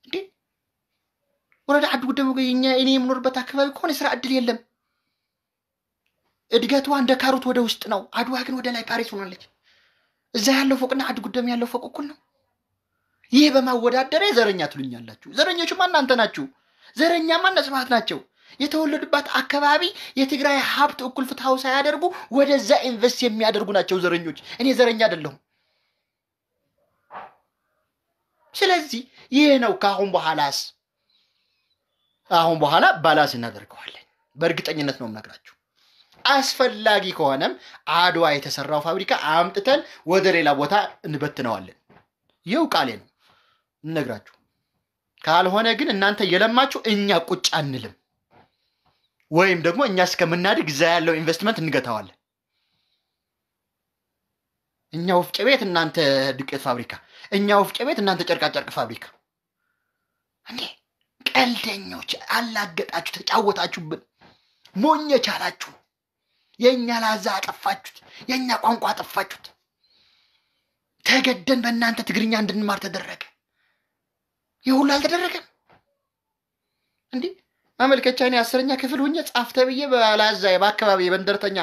እንዴ? ወረዳ አድ ጉዳይ እኛ እኔ የምኖርበት አካባቢ ከሆነ የስራ እድል የለም። እድገቷ እንደ ካሮት ወደ ውስጥ ነው። አድዋ ግን ወደ ላይ ፓሪስ ሆናለች። እዛ ያለው ፎቅና አድ ጉዳይም ያለው ፎቅ እኩል ነው። ይህ በማወዳደሪያ ዘረኛ ትሉኛላችሁ። ዘረኞቹማ እናንተ ናችሁ። ዘረኛማ እነ ስብሐት ናቸው። የተወለዱባት አካባቢ የትግራይ ሀብት እኩል ፍትሐው ሳያደርጉ ወደዛ ኢንቨስት የሚያደርጉ ናቸው ዘረኞች። እኔ ዘረኛ አይደለሁም። ስለዚህ ይህ ነው። ከአሁን በኋላስ አሁን በኋላ ባላስ እናደርገዋለን። በእርግጠኝነት ነው የምነግራችሁ። አስፈላጊ ከሆነም አድዋ የተሰራው ፋብሪካ አምጥተን ወደ ሌላ ቦታ እንበትነዋለን። ይኸው ቃሌ ነው። እንነግራችሁ። ካልሆነ ግን እናንተ እየለማችሁ እኛ ቁጭ አንልም፣ ወይም ደግሞ እኛ እስከምናድግ እዛ ያለው ኢንቨስትመንት እንገታዋለን። እኛ ወፍጭ ቤት፣ እናንተ ዱቄት ፋብሪካ፣ እኛ ወፍጭ ቤት፣ እናንተ ጨርቃጨርቅ ፋብሪካ። እንዴ ቀልደኞች! አላገጣችሁ፣ ተጫወታችሁብን፣ ሞኝ ቻላችሁ። የእኛ ላዛ አጠፋችሁት፣ የእኛ ቋንቋ አጠፋችሁት። ተገደን በእናንተ ትግርኛ እንድንማር ተደረገ። ይህ ሁሉ አልተደረገም እንዴ? ማመልከቻ እኔ አስረኛ ክፍል ሁኜ ጻፍ ተብዬ በላዛ በአካባቢ በንደርተኛ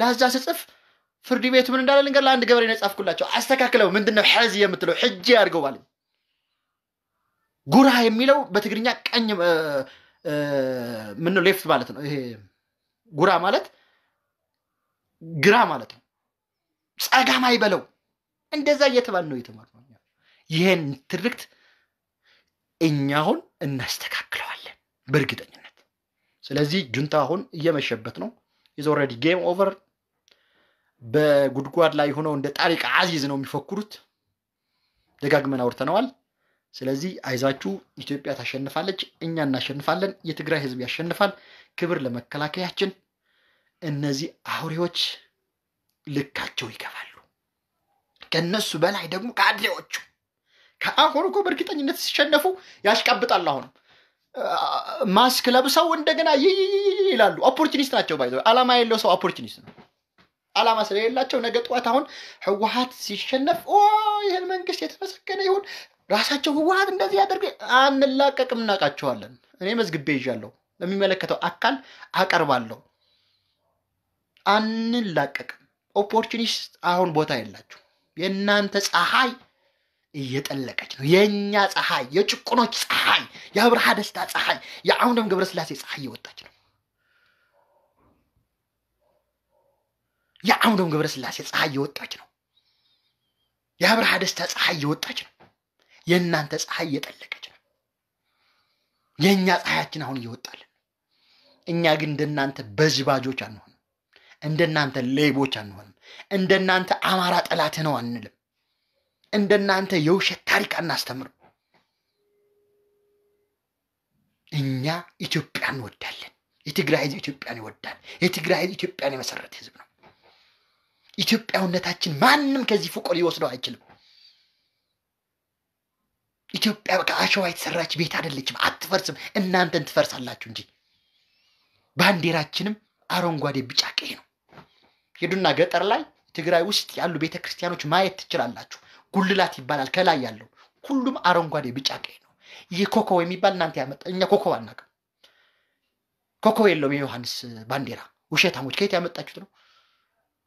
ላዛ ስጽፍ ፍርድ ቤቱ ምን እንዳለ ልንገር፣ ለአንድ ገበሬ ነው የጻፍኩላቸው። አስተካክለው ምንድነው ሕዚ የምትለው ሕጂ አድርገው ባለኝ። ጉራ የሚለው በትግርኛ ቀኝ ምነው ሌፍት ማለት ነው። ይሄ ጉራ ማለት ግራ ማለት ነው። ጸጋም አይበለው እንደዛ እየተባል ነው የተማርነው። ይሄን ትርክት እኛሁን እናስተካክለዋለን በእርግጠኝነት። ስለዚህ ጁንታ አሁን እየመሸበት ነው። ኢዝ ኦልሬዲ ጌም ኦቨር። በጉድጓድ ላይ ሆነው እንደ ጣሪቅ አዚዝ ነው የሚፎክሩት። ደጋግመን አውርተነዋል። ስለዚህ አይዛችሁ፣ ኢትዮጵያ ታሸንፋለች፣ እኛ እናሸንፋለን፣ የትግራይ ህዝብ ያሸንፋል። ክብር ለመከላከያችን። እነዚህ አውሬዎች ልካቸው ይገባሉ። ከእነሱ በላይ ደግሞ ከአድሬዎቹ አሁን እኮ በእርግጠኝነት ሲሸነፉ ያሽቀብጣል። አሁን ማስክ ለብሰው እንደገና ይላሉ። ኦፖርቹኒስት ናቸው። ባይዘ አላማ የለው ሰው ኦፖርቹኒስት ነው። አላማ ስለሌላቸው ነገ ጠዋት አሁን ህወሀት ሲሸነፍ ይህን መንግስት የተመሰገነ ይሁን ራሳቸው ህወሀት እንደዚህ ያደርግ አንላቀቅም። እናውቃቸዋለን። እኔ መዝግቤ ይዣለሁ፣ ለሚመለከተው አካል አቀርባለሁ። አንላቀቅም። ኦፖርቹኒስት አሁን ቦታ የላችሁ። የእናንተ ፀሐይ እየጠለቀች ነው። የእኛ ፀሐይ፣ የጭቁኖች ፀሐይ፣ የአብርሃ ደስታ ፀሐይ፣ የአሁንም ገብረስላሴ ፀሐይ እየወጣች ነው። የአሁንም ገብረስላሴ ፀሐይ እየወጣች ነው። የአብርሃ ደስታ ፀሐይ እየወጣች ነው። የእናንተ ፀሐይ እየጠለቀች ነው። የእኛ ፀሐያችን አሁን እየወጣልን። እኛ ግን እንደናንተ በዝባጆች አንሆንም። እንደናንተ ሌቦች አንሆንም። እንደናንተ አማራ ጠላት ነው አንልም። እንደናንተ የውሸት ታሪክ አናስተምር። እኛ ኢትዮጵያ እንወዳለን። የትግራይ ህዝብ ኢትዮጵያን ይወዳል። የትግራይ ህዝብ ኢትዮጵያን የመሰረተ ህዝብ ነው። ኢትዮጵያውነታችን ማንም ከዚህ ፎቆ ሊወስደው አይችልም። ኢትዮጵያ ከአሸዋ የተሰራች ቤት አይደለችም፣ አትፈርስም። እናንተን ትፈርሳላችሁ እንጂ ባንዲራችንም አረንጓዴ፣ ቢጫ፣ ቀይ ነው። ሄዱና ገጠር ላይ ትግራይ ውስጥ ያሉ ቤተ ክርስቲያኖች ማየት ትችላላችሁ። ጉልላት ይባላል። ከላይ ያለው ሁሉም አረንጓዴ፣ ቢጫ፣ ቀይ ነው። ይህ ኮከብ የሚባል እናንተ ያመጣ እኛ ኮከብ አናውቅም። ኮከብ የለውም የዮሐንስ ባንዲራ። ውሸታሞች ከየት ያመጣችሁት ነው?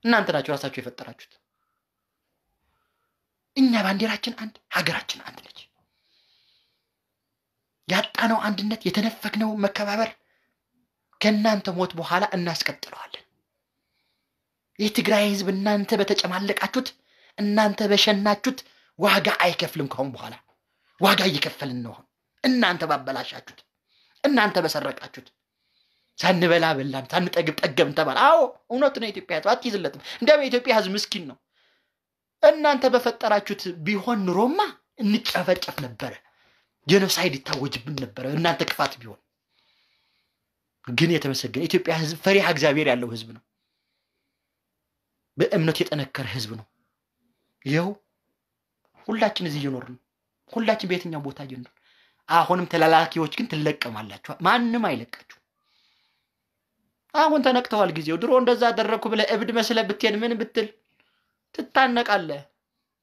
እናንተ ናችሁ ራሳችሁ የፈጠራችሁት። እኛ ባንዲራችን አንድ፣ ሀገራችን አንድ ነች። ያጣነው አንድነት፣ የተነፈግነው መከባበር ከእናንተ ሞት በኋላ እናስቀጥለዋለን። የትግራይ ህዝብ እናንተ በተጨማለቃችሁት እናንተ በሸናችሁት ዋጋ አይከፍልም። ከአሁን በኋላ ዋጋ እየከፈልን ነው። እናንተ ባበላሻችሁት፣ እናንተ በሰረቃችሁት ሳንበላ በላን፣ ሳንጠግብ ጠገብን ተባለ። አዎ እውነት ነው። ኢትዮጵያ ህዝብ አትይዝለትም። እንዲያም የኢትዮጵያ ህዝብ ምስኪን ነው። እናንተ በፈጠራችሁት ቢሆን ኑሮማ እንጨፈጨፍ ነበረ፣ ጀኖሳይድ ይታወጅብን ነበረ። እናንተ ክፋት ቢሆን ግን የተመሰገነ ኢትዮጵያ ህዝብ ፈሪሃ እግዚአብሔር ያለው ህዝብ ነው። በእምነት የጠነከረ ህዝብ ነው። ይኸው ሁላችን እዚህ እየኖርን ነው። ሁላችን በየትኛው ቦታ እየኖርን አሁንም ተላላኪዎች ግን ትለቀማላችሁ። ማንም አይለቃችሁ። አሁን ተነቅተዋል ጊዜው። ድሮ እንደዛ አደረግኩ ብለ እብድ መስለ ብትሄድ ምን ብትል ትታነቃለህ።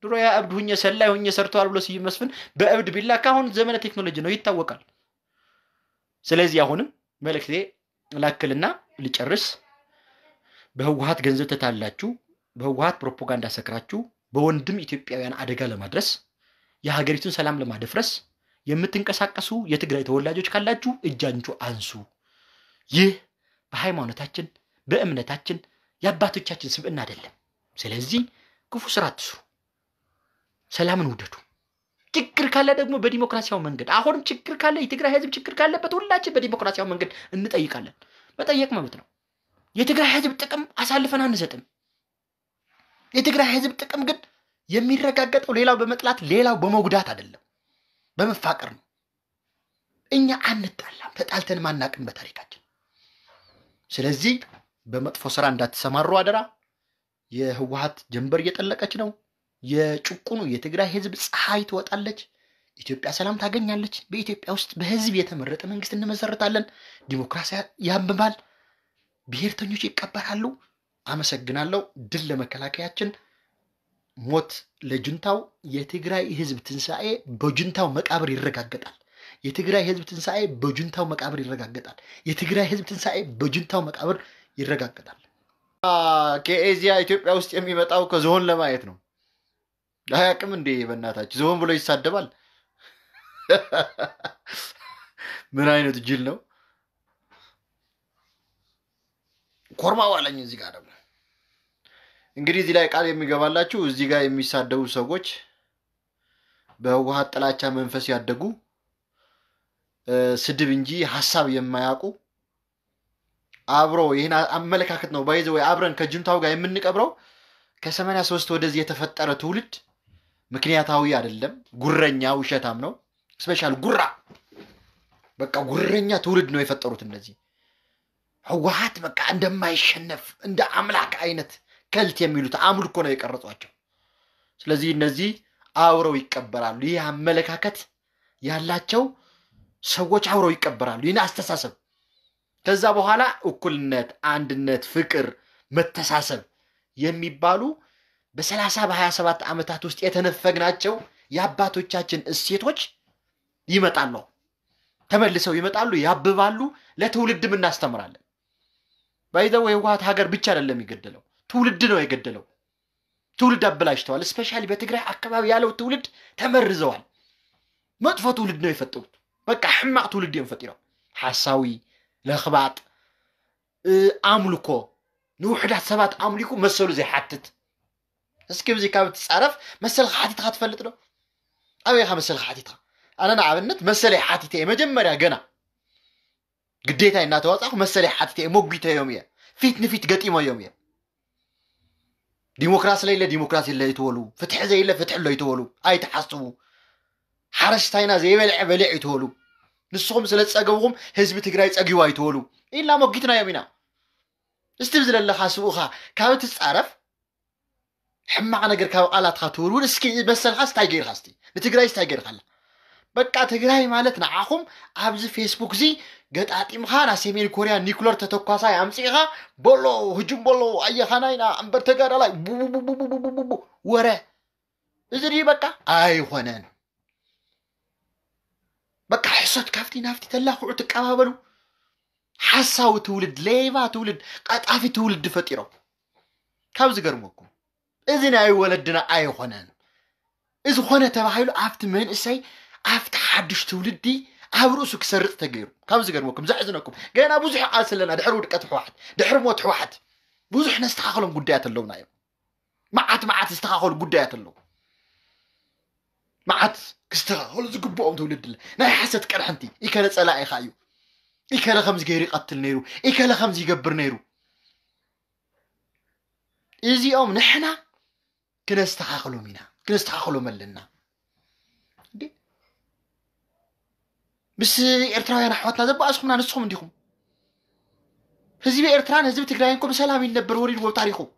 ድሮ ያ እብድ ሁኜ ሰላይ ሁኜ ሰርተዋል ብሎ ስዩም መስፍን በእብድ ቢላ ካሁን ዘመነ ቴክኖሎጂ ነው ይታወቃል። ስለዚህ አሁንም መልእክቴ ላክልና ልጨርስ። በህወሀት ገንዘብ ተታላችሁ፣ በህወሀት ፕሮፓጋንዳ ሰክራችሁ በወንድም ኢትዮጵያውያን አደጋ ለማድረስ የሀገሪቱን ሰላም ለማደፍረስ የምትንቀሳቀሱ የትግራይ ተወላጆች ካላችሁ እጃንቹ አንሱ። ይህ በሃይማኖታችን በእምነታችን የአባቶቻችን ስብዕና አይደለም። ስለዚህ ክፉ ስራ አትስሩ፣ ሰላምን ውደዱ። ችግር ካለ ደግሞ በዲሞክራሲያዊ መንገድ አሁንም ችግር ካለ የትግራይ ህዝብ ችግር ካለበት ሁላችን በዲሞክራሲያዊ መንገድ እንጠይቃለን። መጠየቅ መብት ነው። የትግራይ ህዝብ ጥቅም አሳልፈን አንሰጥም። የትግራይ ህዝብ ጥቅም ግን የሚረጋገጠው ሌላው በመጥላት ሌላው በመጉዳት አይደለም፣ በመፋቀር ነው። እኛ አንጣላም፣ ተጣልተን ማናቅም በታሪካችን። ስለዚህ በመጥፎ ስራ እንዳትሰማሩ አደራ። የህወሀት ጀንበር እየጠለቀች ነው። የጭቁኑ የትግራይ ህዝብ ፀሐይ ትወጣለች። ኢትዮጵያ ሰላም ታገኛለች። በኢትዮጵያ ውስጥ በህዝብ የተመረጠ መንግስት እንመሰርታለን። ዲሞክራሲ ያብባል። ብሔርተኞች ይቀበራሉ። አመሰግናለሁ። ድል ለመከላከያችን፣ ሞት ለጁንታው። የትግራይ ህዝብ ትንሣኤ በጁንታው መቃብር ይረጋገጣል። የትግራይ ህዝብ ትንሣኤ በጁንታው መቃብር ይረጋገጣል። የትግራይ ህዝብ ትንሣኤ በጅንታው መቃብር ይረጋገጣል። ከኤዚያ ኢትዮጵያ ውስጥ የሚመጣው ከዝሆን ለማየት ነው። አያውቅም እንዴ? በእናታች ዝሆን ብሎ ይሳደባል። ምን አይነት ጅል ነው! ኮርማ ዋለኝ እዚህ ጋር ደግሞ እንግዲህ እዚህ ላይ ቃል የሚገባላችሁ እዚህ ጋር የሚሳደቡ ሰዎች በህወሀት ጥላቻ መንፈስ ያደጉ ስድብ እንጂ ሀሳብ የማያውቁ አብሮ ይህን አመለካከት ነው ባይዘ ወይ አብረን ከጅምታው ጋር የምንቀብረው ከሰማንያ ሶስት ወደዚህ የተፈጠረ ትውልድ ምክንያታዊ አይደለም። ጉረኛ ውሸታም ነው። ስፔሻል ጉራ በቃ ጉረኛ ትውልድ ነው የፈጠሩት እነዚህ ህወሀት በቃ እንደማይሸነፍ እንደ አምላክ አይነት ከልት የሚሉት አምልኮ ነው የቀረጿቸው። ስለዚህ እነዚህ አብረው ይቀበራሉ። ይህ አመለካከት ያላቸው ሰዎች አብረው ይቀበራሉ ይህን አስተሳሰብ። ከዛ በኋላ እኩልነት፣ አንድነት፣ ፍቅር፣ መተሳሰብ የሚባሉ በሰላሳ በሀያ ሰባት ዓመታት ውስጥ የተነፈግናቸው የአባቶቻችን እሴቶች ይመጣሉ፣ ተመልሰው ይመጣሉ፣ ያብባሉ። ለትውልድም እናስተምራለን። ባይዘው የህወሀት ሀገር ብቻ አይደለም የሚገደለው تولد نو يقدلو تولد أبلاش توال especially بتجري أكباب يالو تولد تمر زوال ما تفوت تولد نو يفتو بقى حمع تولد ينفتيرا حساوي لخبات أملكو نوحد حسابات أملكو مسلو زي حتت اسكيب زي كابت تسعرف مسل خاتي تخاط فلتلو أو يخا مسل خاتي تخا أنا نعب النت مسل حاتي تي مجمرا جنا قديتها إنها تواصل مسل حاتي مو مقبيتها يوميا فيتني فيت قتيمة يوميا ዲሞክራሲ ለይለ ዲሞክራሲ የለ ይትበሉ ፍትሒ ዘየለ ፍትሒ ኣሎ ይትበሉ ኣይተሓስቡ ሓረስታይና ዘይበልዐ በሊዕ ይትበሉ ንስኹም ስለ ዝፀገብኹም ህዝቢ ትግራይ ፀጊቡ ኣይትበሉ ኢልና መጊትናዮም ኢና እስቲ ብዝለለካ ስብኡካ ካብ እትፃረፍ ሕማቕ ነገር ካብ ቃላትካ ትብል እውን እስኪ መሰልካ ስታይ ገይርካ ስቲ ንትግራይ ስታይ ገይርካ ኣላ በቃ ትግራይ ማለት ንዓኹም ኣብዚ ፌስቡክ እዚ ገጣጢምካ ናብ ሰሜን ኮርያ ኒኩለር ተተኳሳይ ኣምፅኢኻ በሎ ህጅም በሎ ኣየኻናይና እምበር ተጋዳላይ ቡቡቡቡቡቡቡ ወረ እዚ ድ በቃ ኣይኮነን በቃ ሕሶት ካብቲ ናብቲ ተላኽዑ ትቀባበሉ ሓሳዊ ትውልድ ሌባ ትውልድ ቀጣፊ ትውልድ ፈጢሮም ካብ ዝገርመኩም እዚ ናይ ወለድና ኣይኮነን እዚ ኮነ ተባሂሉ ኣብቲ መንእሰይ أفت حدش تولدي أبروسك سرت تجيرو كم زجرمكم زعزنكم جينا بوزح عسل لنا دحرو دكات واحد دحرو موت واحد بوزح نستخلهم قديات اللو نايم معت معت استخل قديات اللو معت كستخل زك بوم تولد له ناي حسد كرحنتي إكلت سلاع خايو إكل خمس جيري قتل نيرو إكل خمس يجبر نيرو إزي أم نحنا كنستخلو منا كنستخلو من لنا بس إرتراي أنا حواتنا ذب أشكم نانسخم عندكم هذي بإرتران هذي بتقرأينكم سلامي النبر وريد وطريقه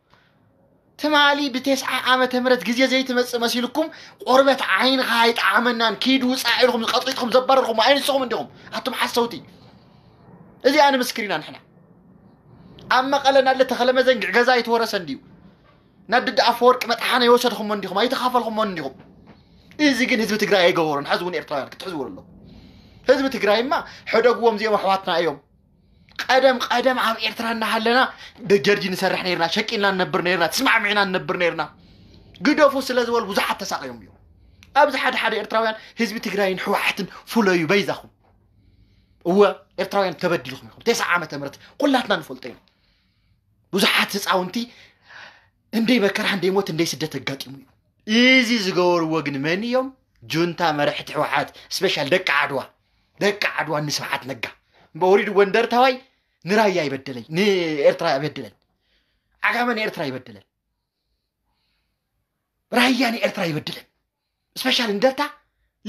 تمالي بتسعة عامة تمرت جزية زي تمس مسيلكم قربة عين غاية عملنا كيدو سعيركم خطيتكم زبركم عين سخم عندكم حطم حسوتي هذي أنا مسكرين نحن أما قلنا اللي تخلى مزنج جزاية ورس عنديو ندد أفورك ما تحنا يوشد خم عندكم ما يتخاف الخم إذا جن هذي بتقرأي جورن حزون إرتران كتحزون الله ህዝቢ ትግራይማ ሕደግዎም እዚኦም ኣሕዋትና እዮም ቀደም ቀደም ኣብ ኤርትራ እናሃለና ደጀርጂ ንሰርሕ ነርና ሸቂልና ንነብር ነርና ተስማዕሚዕና ንነብር ነርና ግደፉ ስለ ዝበሉ ብዙሓት ተሳቂዮም እዮም ኣብዚ ሓደ ሓደ ኤርትራውያን ህዝቢ ትግራይን ሕወሓትን ፍለዩ በይዛኹም እወ ኤርትራውያን ተበዲልኹም ኢኹም ተስዓ ዓመተ ምህረት ኩላትና ንፈልጦ ኢና ብዙሓት ህፃውንቲ እንደይ መከራ እንደይ ሞት እንደይ ስደት ኣጋጢሙ እዩ እዚ ዝገበርዎ ግን መን እዮም ጁንታ መራሕቲ ሕወሓት ስፔሻል ደቂ ዓድዋ ደቃ አድዋን ስብዓት ነጋ በወሪድ ጎንደር ታዋይ ንራያ ይበደለኝ ንኤርትራ ይበድለን አጋመን ኤርትራ ይበድለን ራያን ኤርትራ ይበድለን ስፔሻል እንደርታ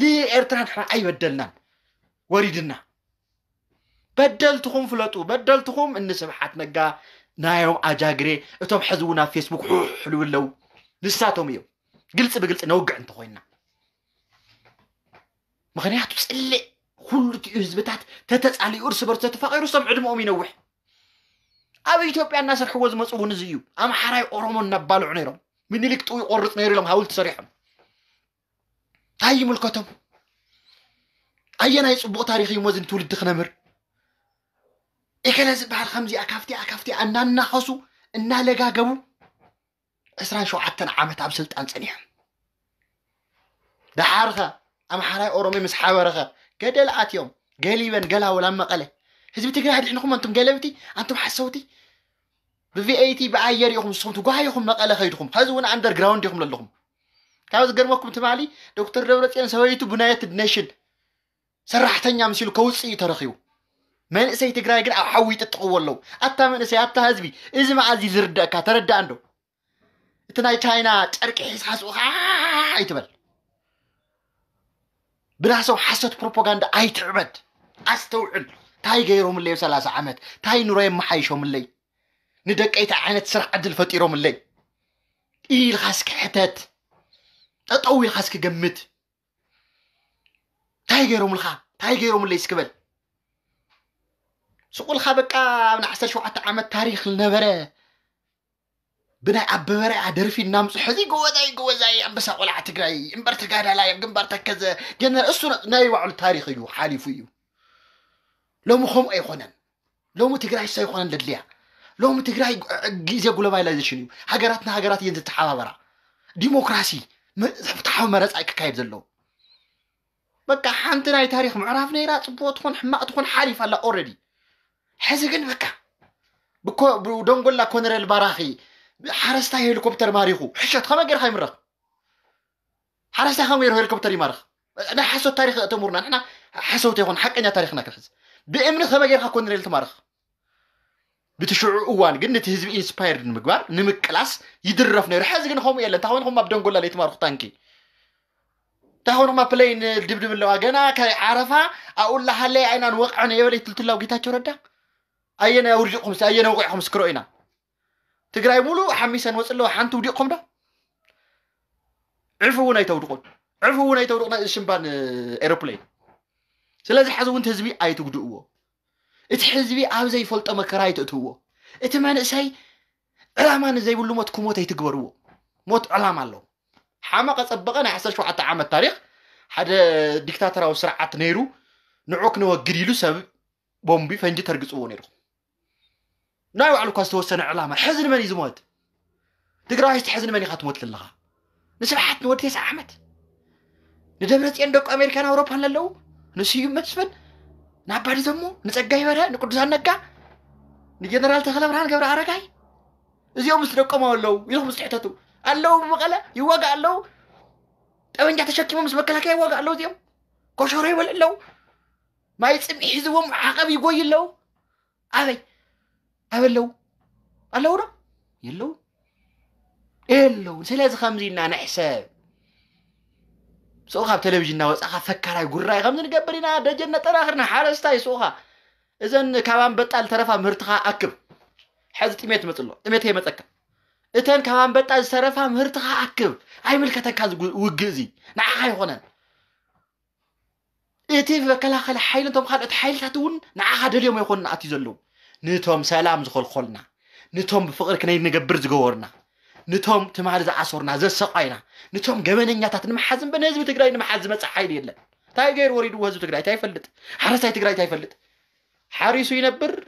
ንኤርትራን ሕራ ኣይበደልናን ወሪድና በደልትኹም ፍለጡ በደልትኹም እንስብሓት ነጋ ናዮም ኣጃግሬ እቶም ሕዚ እውን ኣብ ፌስቡክ ሕልው ኣለው ንሳቶም እዮም ግልፂ ብግልፂ ነውግዕ እንተኮይንና ምክንያቱ ፅልእ كلت إزبتات تتس على أرس برت تفقير صم عدم أمي نوح أبي توبي الناس الحوز مصون زيو أم حراي أرمون نبالو عنيرم من اللي كتوي أرس نيرلهم هول تصريحهم تاي ملكتهم أي ناس أبو تاريخي موزن تولد دخنمر إكلاز بعد خمسي أكافتي أكافتي أن نحصو أن لقا قبو إسران شو عتن عامت عبسلت أنسانيهم دحارخة أم حراي أرمي مسحاب ገደል ኣትዮም ገሊበን ገላውል ኣብ መቐለ ህዝቢ ትግራይ ድሕንኹም እንቶም ገለብቲ ኣንቱም ሓሰውቲ ብቪኤይቲ ብኣየር ኢኹም ንስኹም ትጓሃይኹም መቐለ ከይድኩም ከዚ እውን ኣንደርግራውንድ ኢኹም ዘለኹም ካብ ዝገርመኩም ትማሊ ዶክተር ደብረፅዮን ሰበይቱ ብናይትድ ኔሽን ሰራሕተኛ ምስሉ ከውፅ እዩ ተረኪቡ መንእሰይ ትግራይ ግን ኣብ ሓዊ ጥጥቕዎ ኣለዉ ኣታ መንእሰይ ኣታ ህዝቢ እዚ መዓዚ ዝርዳእካ ተረዳእ እንዶ እቲ ናይ ቻይና ጨርቂ ሒዝካ ስኡ ከዓ ይትበል بلاسو حسد بروباغاندا اي تعبد استوعب تاي غيرهم اللي يوصل لاسا عمد تاي نوريهم محايشهم اللي ندك اي تعانت سرع عدل فتيرهم اللي ايه الخاسك حتات اطوي الخاسك قمت تاي غيرهم الخا تاي غيرهم اللي يسكبل سوق الخا بكا من حسد شو عمد تاريخ النبره بناي أببرة أدرفي نام صحذي جوزاي جوزاي أم بس أقول عتقري أم برتقاد على يا جنب برتكز جن الأسرة ناي وع التاريخ يو حالي فيو لو مخم أي خنن لو متقرأي ساي خنن للليا لو متقرأي جيز يقول ما يلاقي شنو هجراتنا هجرات ينزل تحاور برا ديمقراسي ما تحاور مرز أي كايب زلو بكا حانتنا تاريخ معرف نيرا تبغى تكون ما تكون حالي فلا أوردي حزقن بكا بكو بدون قول لا كونر البراخي حرستا هليكوبتر ماريخو حشات خما غير خاي مرخ حرستا خما غير هليكوبتر يمرخ انا حسو التاريخ تمرنا نحنا حسو تيكون حقنا تاريخنا كحز بامن خما غير خكون ريل تمرخ بتشع اوان قلنا تهزب انسبايرد نمقبار نمقلاس يدرفنا رحز غن خوم يلا تاون خوم مابدون قول لي تمرخ تانكي تاون ما بلاين دبدب لو غنا كعرفه اقول لها لي عينان وقعنا يا ولي تلتلو جيتاتو ردا اينا ورجقهم اينا وقعهم سكروينا تقرأي مولو حميسان وصلوا حانتو وديقكم دا عرفوا هنا يتودقون عرفوا هنا يتودقون الشمبان ايروبلين سلازي حزوون تهزبي اي تقدقوا اتحزبي عبزي فولت اما كراي تقتوا اتمان اسي علامان زي بلو موت كموت اي تقبروا موت علام الله حاما قد سبقنا حسن شو حتى عام التاريخ حد ديكتاتر او سرعة نيرو نعوك نوى قريلو سبب بومبي فنجي ترقصوا نيرو ناوي على كاس توسن اعلام حزن من يزمود تقرا هيش حزن من يخاتموت للغه نسبح حتى نودي يا احمد ندبرت يندق امريكا اوروبا للو نسي يمسفن نعبادي زمو نتسقى يبرا نقدس النقا نجنرال تخلى برهان قبر عرقاي زي يوم مسرق ما ولو يلو مسحتتو الله مغلى يوقع الله تبين جات شكي مو مسبك لك يوقع الله زيوم كوشوري ولا لو ما يسمع يحزوم عقب يقول له أبي ኣበለው ኣለዉ ዶ የለውን የለውን ስለዚ ከምዚ ኢና ንሕሰብ ስኡ ካብ ቴሌቭዥን እናወፃእካ ፈካራይ ጉራይ ከምዚ ንገብር ኢና ደጀን ነጠናክርና ሓረስታይ ስኡካ እዘን ካብ ኣንበጣ ዝተረፋ ምህርትካ ኣክብ ሕዚ ጥሜት መፅሎ ጥሜት ከይመፀካ እተን ካብ ኣንበጣ ዝተረፋ ምህርትካ ኣክብ ኣይምልከተካ ውግእ እዚ ንዓኻ ይኮነን እቲ መከላኸሊ ሓይሊ እንቶም ካልኦት ሓይልታት እውን ንዓኻ ደልዮም ኣይኮኑ ንኣትዩ ዘለዉ نتوم سلام زخلخلنا نتوم بفقر كنا ينقبر زقورنا نتوم تمال زعصورنا زي السقاينا نتوم جمن نياتات نمحزم بنزب تقرأي نمحزم أصحيل يلا تاي غير وريد وهزب تقرأي تاي فلت حرساي تقرأي تاي فلت حارسو ينبر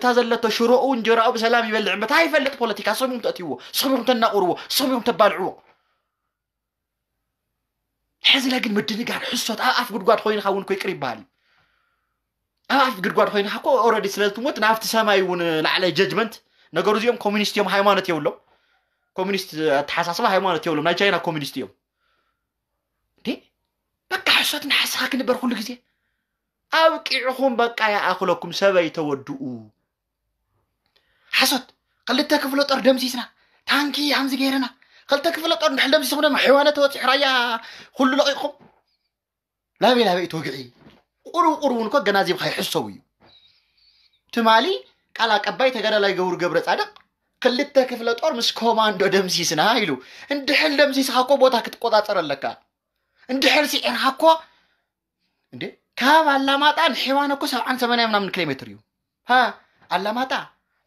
تازلت شروق جراء بسلام يبلع بتاي فلت بوليتيكا صمم تأتيوه صمم تنقروه صمم تبالعوه حزلا قد مدني قاعد حسوت أف قد قاعد خوين خاون كوي بالي ኣብ ኣፍ ግድጓድ ኮይኑካ ኮ ኦረዲ ስለ ዝትሞት ናብቲ ሰማይ እውን ላዕለ ጀጅመንት ነገሩ እዚኦም ኮሚኒስት እዮም ሃይማኖት የብሎም ኮሚኒስት ኣተሓሳስባ ሃይማኖት የብሎም ናይ ቻይና ኮሚኒስት እዮም እንዴ በቃ ሕሶት ንሓስኻ ክንበር ኩሉ ግዜ ኣብ ቂዕኹም በቃ ይኣኽለኩም ሰበይ ተወድኡ ሓሶት ክልተ ክፍለ ጦር ደምሲስና ታንኪ ኣምዚ ገይረና ክልተ ክፍለ ጦር ንድሕር ደምሲስኩም ድማ ሕዋነ ተወፂሑ ራያ ኩሉ ለቂቕኩም ላበይ ላበይ ትወግዒ ቁሩብ ቁሩቡን እኮ ገናዚብካ ይሕሰቡ እዩ ትማሊ ቃል ኣቀባይ ተጋዳላይ ገብሩ ገብረ ፃድቅ ክልተ ክፍለ ጦር ምስ ኮማንዶ ደምሲስና ኢሉ እንድሕር ደምሲስካ ኮ ቦታ ክትቆፃፀር ኣለካ እንድሕር ሲዒርካ ኮ እንዴ ካብ ኣላማጣ ንሕዋነ ኮ ሰብዓን ሰመናይ ምናምን ኪሎ ሜትር እዩ ኣላማጣ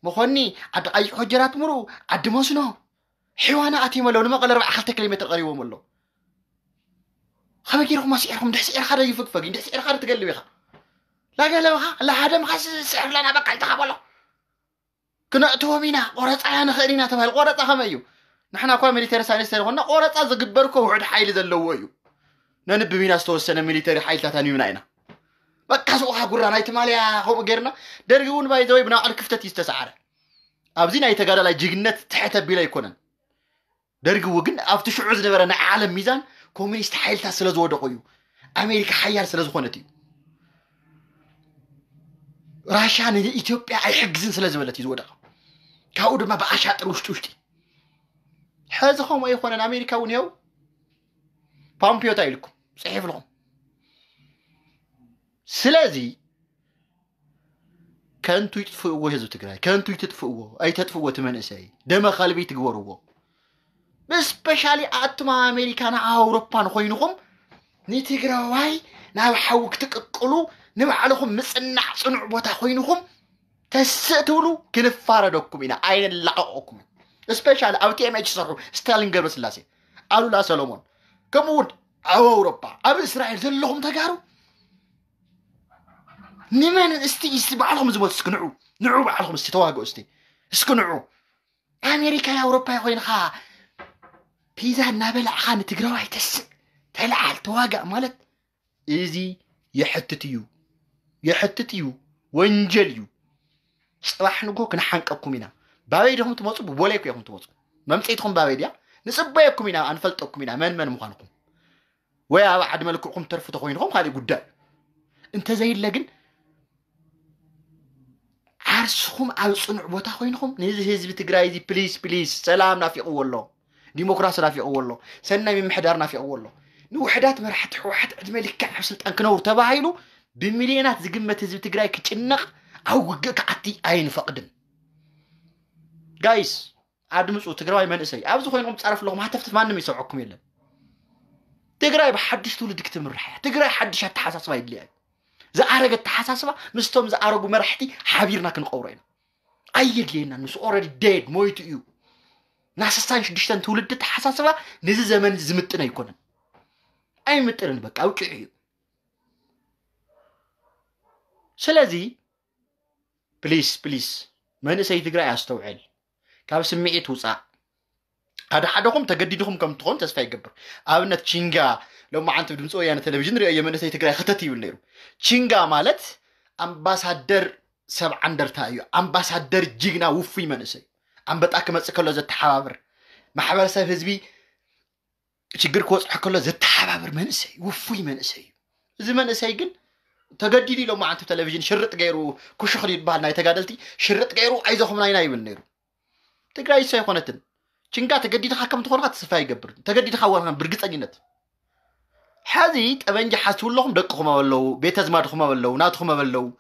መኮኒ ዓዲ ቀይሕ ጀራት ምሩ ዓዲ መስኖ ሕዋና ኣትመለው ንመቐለ 4 ኪሎ ሜትር ቀሪቦም ኣሎ ከመይ ገይርኩም ስዒርኩም ድሕ ስዒርካ ደ ይፍግፈግ ድሕ ስዒርካ ትገልብ ኢኻ ላገለብኻ ላሃደምካ ስዕርለና በቃ ይተኻበሎ ክነእትዎም ኢና ቆረፃ ያ ንኽእል ኢና ተባሂል ቆረፃ ከመይ እዩ ንሕና እኳ ሚሊተሪ ሳይንስ ተሪኮንና ቆረፃ ዝግበርኮ ውሕድ ሓይሊ ዘለዎ እዩ ነንብብ ኢና ዝተወሰነ ሚሊተሪ ሓይልታት ኣንቢብና ኢና በቃ ዝቑኻ ጉራ ናይ ትማልያ ከምኡ ጌርና ደርጊ እውን ባይዘወይ ዘወይ ክፍተት እዩ ዝተሰዓረ ኣብዚ ናይ ተጋዳላይ ጅግነት ትሕት ኣቢለ ኣይኮነን ደርጊ እውን ኣብቲ ሽዑ ዝነበረ ናይ ዓለም ሚዛን ኮሚኒስት ሓይልታት ስለ ዝወደቑ እዩ ኣሜሪካ ሓያል ስለ ዝኾነት እዩ ራሻ ንኢትዮጵያ ኣይሕግዝን ስለ ዝበለት እዩ ዝወደቐ ካብኡ ድማ ብኣሻጥር ውሽጢ ውሽጢ ሕዚ ከምኡ ኣይኮነን ኣሜሪካ እውን ይኸው ፓምፒዮታ ኢልኩም ፅሒፍ ልኹም ስለዚ ከንቱ ይጥፍእዎ ህዝቢ ትግራይ ከንቱ ይትጥፍእዎ ኣይተጥፍእዎ እቲ መንእሰይ ደመ ኸልቢ ትግበርዎ ብስፔሻሊ ኣቱማ ኣሜሪካን ኣውሮፓን ኮይኑኹም ንትግራዋይ ናብ ሓዊ ክትቅቅሉ ንባዕልኹም ምፅናዕ ፅኑዕ ቦታ ኮይኑኹም ተስእ ትብሉ ክንፋረደኩም ኢና ኣይንላቐቐኩም ስፔሻሊ ኣብ ቲኤምኤች ዝሰርሑ ስታሊን ገብረስላሴ ኣሉላ ሰሎሞን ከምኡ እውን ኣብ ኣውሮፓ ኣብ እስራኤል ዘለኹም ተጋሩ ንመን እስቲ እስቲ ባዕልኩም ዝበልስ ንዑ ንዑ ባዕልኩም እስቲ ተዋግኡ እስቲ እስኪ ንዑ ኣሜሪካ ኣውሮፓ ኮይንካ بيزا نابل عان تقراو تس تلعال تواقع مالت ايزي يحتتيو يحتتيو وانجليو صلاح نقول كنا حنقكم هنا بابي دهم تموصوا بوليكو يهم تموصوا ما مسيتكم بابي ديا نسبيكم هنا انفلتكم هنا من من مخانكم ويا بعد ملككم ترفوا تخوينكم هذه قدا انت زي اللجن عرسكم على صنع بوتا خوينكم نيزي هزي بتقرا بليز بليز سلامنا في اول الله ዲሞክራሲ ናፊቕዎ ኣሎ ሰናይ ምምሕዳር ናፊቕዎ ኣሎ ንውሕዳት መራሕቲ ሕወሓት ዕድመ ልክዕ ኣብ ስልጣን ክነብሩ ተባሂሉ ብሚልዮናት ዝግመት ህዝቢ ትግራይ ክጭነቕ ኣብ ውግእ ክዓቲ ኣይንፈቅድን ጋይስ ኣድምፁ ትግራዋይ መንእሰይ ኣብዚ ኮይንኩም ትፃረፍለኹም ሃተፍትፍ ማንም ይሰምዐኩም የለን ትግራይ ብሓድሽ ትውልድ ክትምራሕ እያ ትግራይ ሓድሽ ኣተሓሳስባ ይድልያ እዩ ዝኣረገ ኣተሓሳስባ ምስቶም ዝኣረጉ መራሕቲ ሓቢርና ክንቀብሮ ኢና ኣየድልየና ንሱ ኦረዲ ዴድ ሞይቱ እዩ ንዓሰርተን ሽዱሽተን ትውልድ ተሓሳስባ ንዚ ዘመን ዝምጥን ኣይኮነን ኣይምጥንን በቃ ኣውጭዑ እዩ ስለዚ ፕሊስ ፕሊስ መንእሰይ ትግራይ ኣስተውዕል ካብ ስምዒት ውፃእ ሓደ ሓደኹም ተገዲድኹም ከም ትኾኑ ተስፋ ይገብር ኣብነት ቺንጋ ዓንቲ ድምፂ ወያነ ቴሌቭዥን ሪኦ የመንእሰይ ትግራይ ክተት ይብል ነይሩ ቺንጋ ማለት ኣምባሳደር ሰብ ዓንደርታ እዩ ኣምባሳደር ጅግና ውፉይ መንእሰይ عم بتأك ما تسكله زت حابر ما حابر سيف زبي شجر كوز حكله زت حابر من سي وفوي من سي زي من سي جن تجدي لي لو ما عن تلفزيون شرط غيره كوش خلي يتبع ناي تجادلتي شرط غيره عايز أخو ناي ناي بالنيرو تقرأ إيش سيف قنتن شنقا تجدي تحكم تخرجات سفاي جبر تجدي تحولنا برجت أجنت هذه أبنج حسول لهم دقهم ولو بيتزمار خما ولو نات خما ولو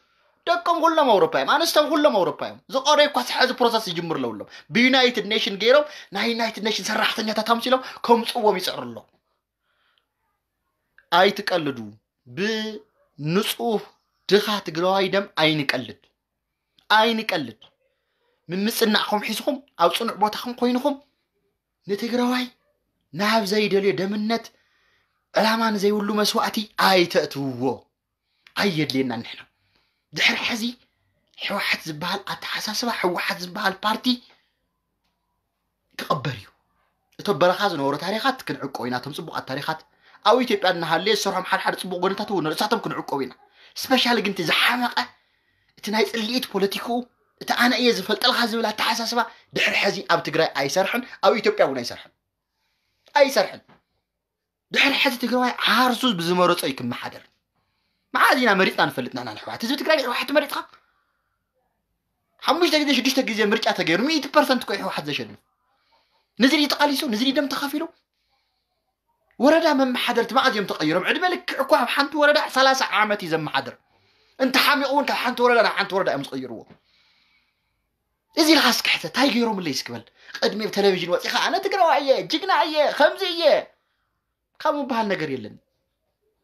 ደቀም ኩሎም ኣውሮፓ እዮም ኣንስቶም ኩሎም ኣውሮፓ ዝቀረዩ እኳ ስሓዚ ፕሮሰስ ይጅምር ለብሎም ብዩናይትድ ኔሽን ገይሮም ናይ ዩናይትድ ኔሽን ሰራሕተኛታት ኣምሲሎም ከምፅዎም ይፅዕር ኣሎ ኣይትቀልዱ ብንፁህ ድኻ ትግራዋይ ደም ኣይንቀልድ ኣይንቀልድ ምምፅናዕኩም ሒዝኩም ኣብ ፅኑዕ ቦታኩም ኮይኑኹም ንትግረዋይ ናብ ዘይደልዮ ደምነት ዕላማ ንዘይብሉ መስዋእቲ ኣይተእትውዎ ኣየድልየና ንሕና دحر حزي حوحات زبال اتحساسبا حوحات زبال بارتي تقبريو اتو برخاز نورو تاريخات كنعقو وينا تمصبو قد تاريخات او ايتيبيا نهالي سرهم حال حال صبو قونتات ونرساتهم كنعقو وينا سبشال قنت زحامقة اتنايس الليت بوليتيكو اتا انا ايه زفلت الخاز بلا اتحساسبا دحر حزي اب تقرأي اي سرحن او ايتيبيا ونا سرحن اي سرحن دحر حزي تقرأي عارسوز بزمارو تسايك محادر መዓዝ ኢና መሪፅና ንፈልጥ ንሕና ንሕወሓት ህዝቢ ትግራይ ሕወሓት መሪፅኻ ሓሙሽተ ግዜ ሽዱሽተ ግዜ ምርጫ ተገይሩ ሚእቲ ፐርሰንት ኮይ ሕወሓት ዘሸንፍ نزري تقاليسو نزري دم تخافيلو وردا من محدرت ما يوم تغير بعد ملك عقوا حنت وردا 30 عامتي زم محدر انت اون كحنت وردا حنت وردا ام تغيروا ازي الحسك حتى تاي غيرهم اللي يسكبل قدمي بتلفزيون وصيخه انا تقرا ايه جقنا ايه خمزه كم بهال يلن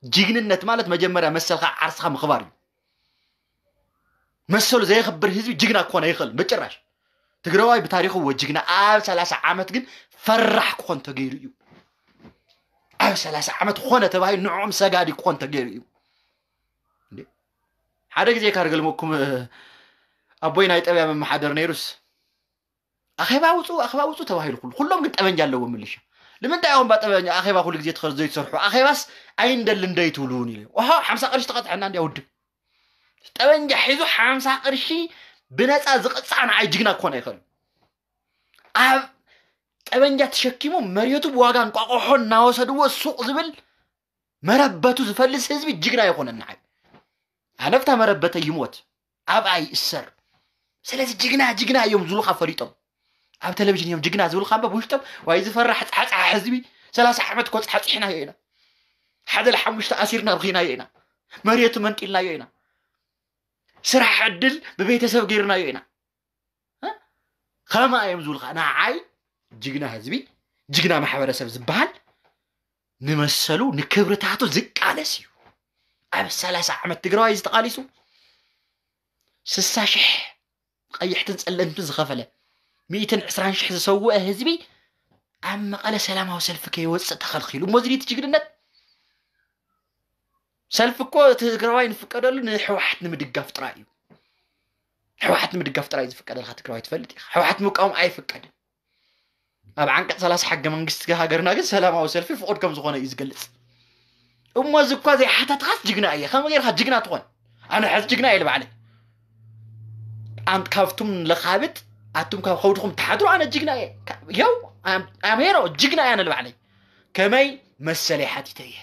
جيجننت مالت مجمرة مسلخ عرسخ مخبار مسل زي خبر هزبي جيجنا كون يخل بتشرش تقرأي بتاريخه وجيجنا أب سلاس عامت جن فرح كون تجيريو أب سلاس عامت خونة تبعي نعم سجادي كون تجيريو هذا كذي كارجل مكم أبوي نايت أبي من محادر نيروس أخي باوتو أخي باوتو تبعي الكل كلهم قلت أمن جالو ومليشة ንምንታይ ኹም ባጠበኛ ኣኼባ ኩሉ ግዜ ትኸ ዘይትሰርሑ ኣኼባስ ኣይንደል እንደይ ትብልውን ኢለ ዋ ሓምሳ ቅርሺ ተቐፅዐና እንዲ ውድብ ጠበንጃ ሒዙ ሓምሳ ቅርሺ ብነፃ ዝቕፃዕ ንዓይ ጅግና ክኾነ ይኽእል ኣብ ጠበንጃ ተሸኪሙ መሬቱ ብዋጋ እንቋቑሖ እናወሰድዎ ሱቅ ዝብል መረበቱ ዝፈልስ ህዝቢ ጅግና ይኮነ ንዓይ ኣነብታ መረበተ ይሞት ኣብኣይ እሰር ስለዚ ጅግና ጅግና እዮም ዝሉካ ፈሊጦም ኣብ ቴሌቭዥን እዮም ጅግና ዝብልካ እምበብ ውሽጦም ዋይ ዝፈራሕ ሓፅሓ ህዝቢ ሰላሳ ዓመት ኮፅ ሓፂሕናዮ ኢና ሓደ ንሓሙሽተ ኣሲርና ርኪናዮ ኢና መሬቱ መንጢልናዮ ኢና ስራሕ ዕድል ብቤተሰብ ገይርናዮ ኢና ከማ እዮም ዝብልካ ንዓይ ጅግና ህዝቢ ጅግና ማሕበረሰብ ዝበሃል ንመሰሉ ንክብርታቱ ዝቃለስ እዩ ኣብ ሰላሳ ዓመት ትግራዋይ ዝተቃሊሱ ስሳ ሽሕ ቀይሕትን ፀለምትን ዝኸፈለ ميتين عشران شحز سوءه هزبي أما قال سلامه وسلفك يوسع تخلخيل ومزري تجيك لنا سلفك وتذكر وين فكر له نحو واحد نمدق فطرائي حو واحد نمدق فطرائي فكر له خاطر وايد فلتي حو واحد مقاوم اي فكر أبا عنك ثلاث حق من قست هاجرنا قال سلامه وسلفي فقد كم زغونه يزقلص أما زكوا زي حتى تخاف جقنا أيه خم غير خاف جقنا طوان أنا حس جقنا أيه اللي بعلي أنت كافتم لخابت ኣቱም ካብ ከውድኹም ተሓድሩ ኣነ ጅግና እየ ያው ኣም ሄሮ ጅግና እያ ንልባዕለይ ከመይ መሰለይ ሓቲተ እየ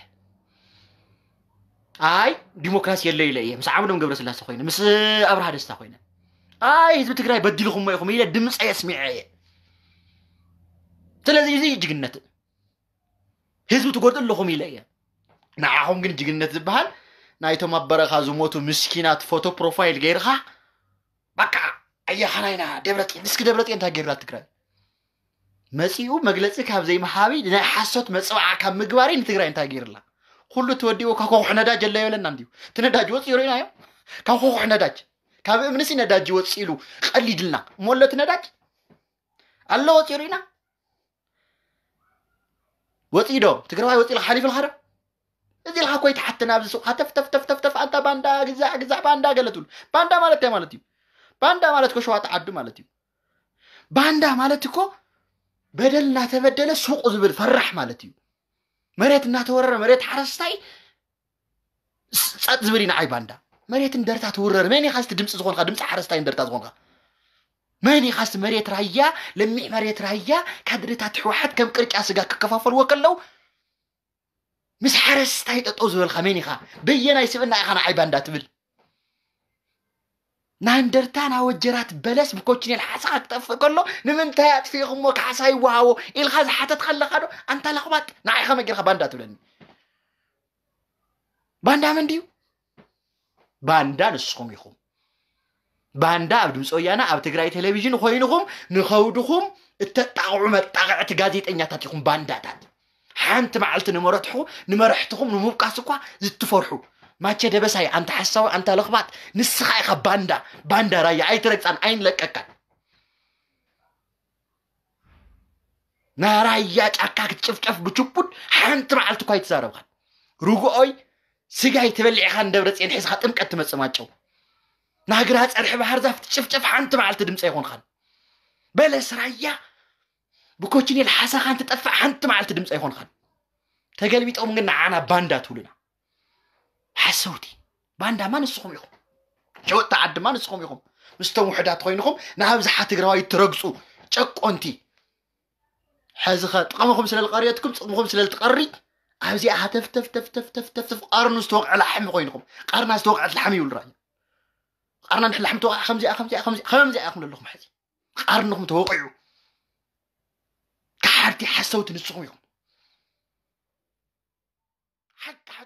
ኣይ ዲሞክራሲ የለ ኢለ እየ ምስ ዓብዶም ገብረስላሴ ኮይነ ምስ ኣብርሃ ደስታ ኮይነ ኣይ ህዝቢ ትግራይ በዲልኹሞ ኢኹም ኢለ ድምፀ የስሚዐ እየ ስለዚ እዚ ጅግነት ህዝቢ ትጎድኡ ኣለኹም ኢለ እየ ንዓኹም ግን ጅግነት ዝበሃል ናይቶም ኣብ በረኻ ዝሞቱ ምስኪናት ፎቶ ፕሮፋይል ገይርካ በቃ ኣያኻናይና ደብረጤን ንስኪ ደብረጤን እንታይ ገይሩላ ትግራይ መፂኡ መግለፂ ካብ ዘይመሃቢ ናይ ሓሶት መፅዋዓ ካብ ምግባሪ ንትግራይ እንታይ ገይርላ ኩሉ ተወዲኡ ካብ ከኩሕ ነዳጅ ኣለ የብለና እንድዩ እቲ ነዳጅ ወፂኡ እዮም ካብ ከኩሕ ነዳጅ ካብ እምንሲ ነዳጅ ኢሉ ቀሊድልና እሞሎ እቲ ነዳጅ ኣሎ ወፂኡ ርኢና ወፂኢ ዶ ትግራዋይ ወፂኢልካ ሓሊፉ ኢልካ ዶ እዚ ኢልካ ኮይትሓትን ኣብዚ ሱቕ ተፍተፍተፍተፍ ኣንታ ባንዳ ግዛዕ ግዛዕ ባንዳ ገለትብሉ ባንዳ ማለት እንታይ ማለት እዩ ባንዳ ማለት እኮ ሸዋጣ ዓዲ ማለት እዩ ባንዳ ማለት እኮ በደል እናተበደለ ሱቁ ዝብል ፈራሕ ማለት እዩ መሬት እናተወረረ መሬት ሓረስታይ ፀጥ ዝብል እዩ ንዓይ ባንዳ መሬት እንደርታ ትውረር መን ኢኻ ድምፂ ዝኾንካ ድምፂ ሓረስታይ እንደርታ ዝኾንካ መን ኢኻ መሬት ራያ ለሚዕ መሬት ራያ ካድሬታት ሕወሓት ከም ቅርጫ ስጋ ክከፋፈልዎ ከለው ምስ ሓረስታይ ጠጠው ዝበልካ መን ኢኻ በየናይ ስብና ኢኻ ንዓይ ባንዳ ትብል ናንደርታን ወጀራት በለስ ብኮችን ኢል ሓሳኻ ክጠፍእ ከሎ ንምንታይ ኣጥፊኹ እሞ ካሓሳ ይወሃቦ ኢልካ ዝሓተት ከለካ ዶ ኣንታ ለኽባጥ ንዓይ ከመይ ጌርካ ባንዳ ትብለኒ ባንዳ መን ድዩ ባንዳ ንስኹም ኢኹም ባንዳ ኣብ ድምፂ ወያና ኣብ ትግራይ ቴሌቭዥን ኮይኑኹም ንኸውድኹም እተጣቕዑ መጣቕዕቲ ጋዜጠኛታት ኢኹም ባንዳታት ሓንቲ መዓልቲ ንመረትሑ ንመርሕትኹም ንምብቃስ እኳ ዝትፈርሑ ማቼ ደበሳይ ኣንተ ሓሳዊ ኣንተ ለኽባት ንስኻ ኢኻ ባንዳ ባንዳ ራያ ኣይትረግፃን ኣይንለቀካን ናይ ራያ ጫካ ክትጭፍጨፍ ብችቡን ሓንቲ መዓልቲ እኳ ይትዛረብኻን ርግኦይ ስጋይ ትበሊዕኻ ንደብረፅን ሒዝኻ ጥምቀት ትመፅእ ማጨው ናግራ ፀርሒ ባህር ዛፍ ትጭፍጨፍ ሓንቲ መዓልቲ ድምፂ ኣይኮንካን በለስ ራያ ብኮችኔል ሓሳኻን ትጠፋእ ሓንቲ መዓልቲ ድምፂ ኣይኮንካን ተገልቢጦም ግን ንዓና ባንዳ ትብሉና حسودي باندا ما نسخهم يخم شو تعد ما نسخهم يخم مستوى حدا تغينكم نهاب زحات قراوي ترقصوا شك أنتي حزخة تقام خمس ليل قريتكم تقام خمس ليل تقري أهزي أها تف تف تف تف تف تف تف قارن استوقع لحم غينكم قارن استوقع لحم يقول رأي قارن نحن لحم توقع خمسة خمسة خمسة خمسة أخم لكم حزي قارن لكم توقعوا كحارتي حسوا تنسخهم يخم حق حق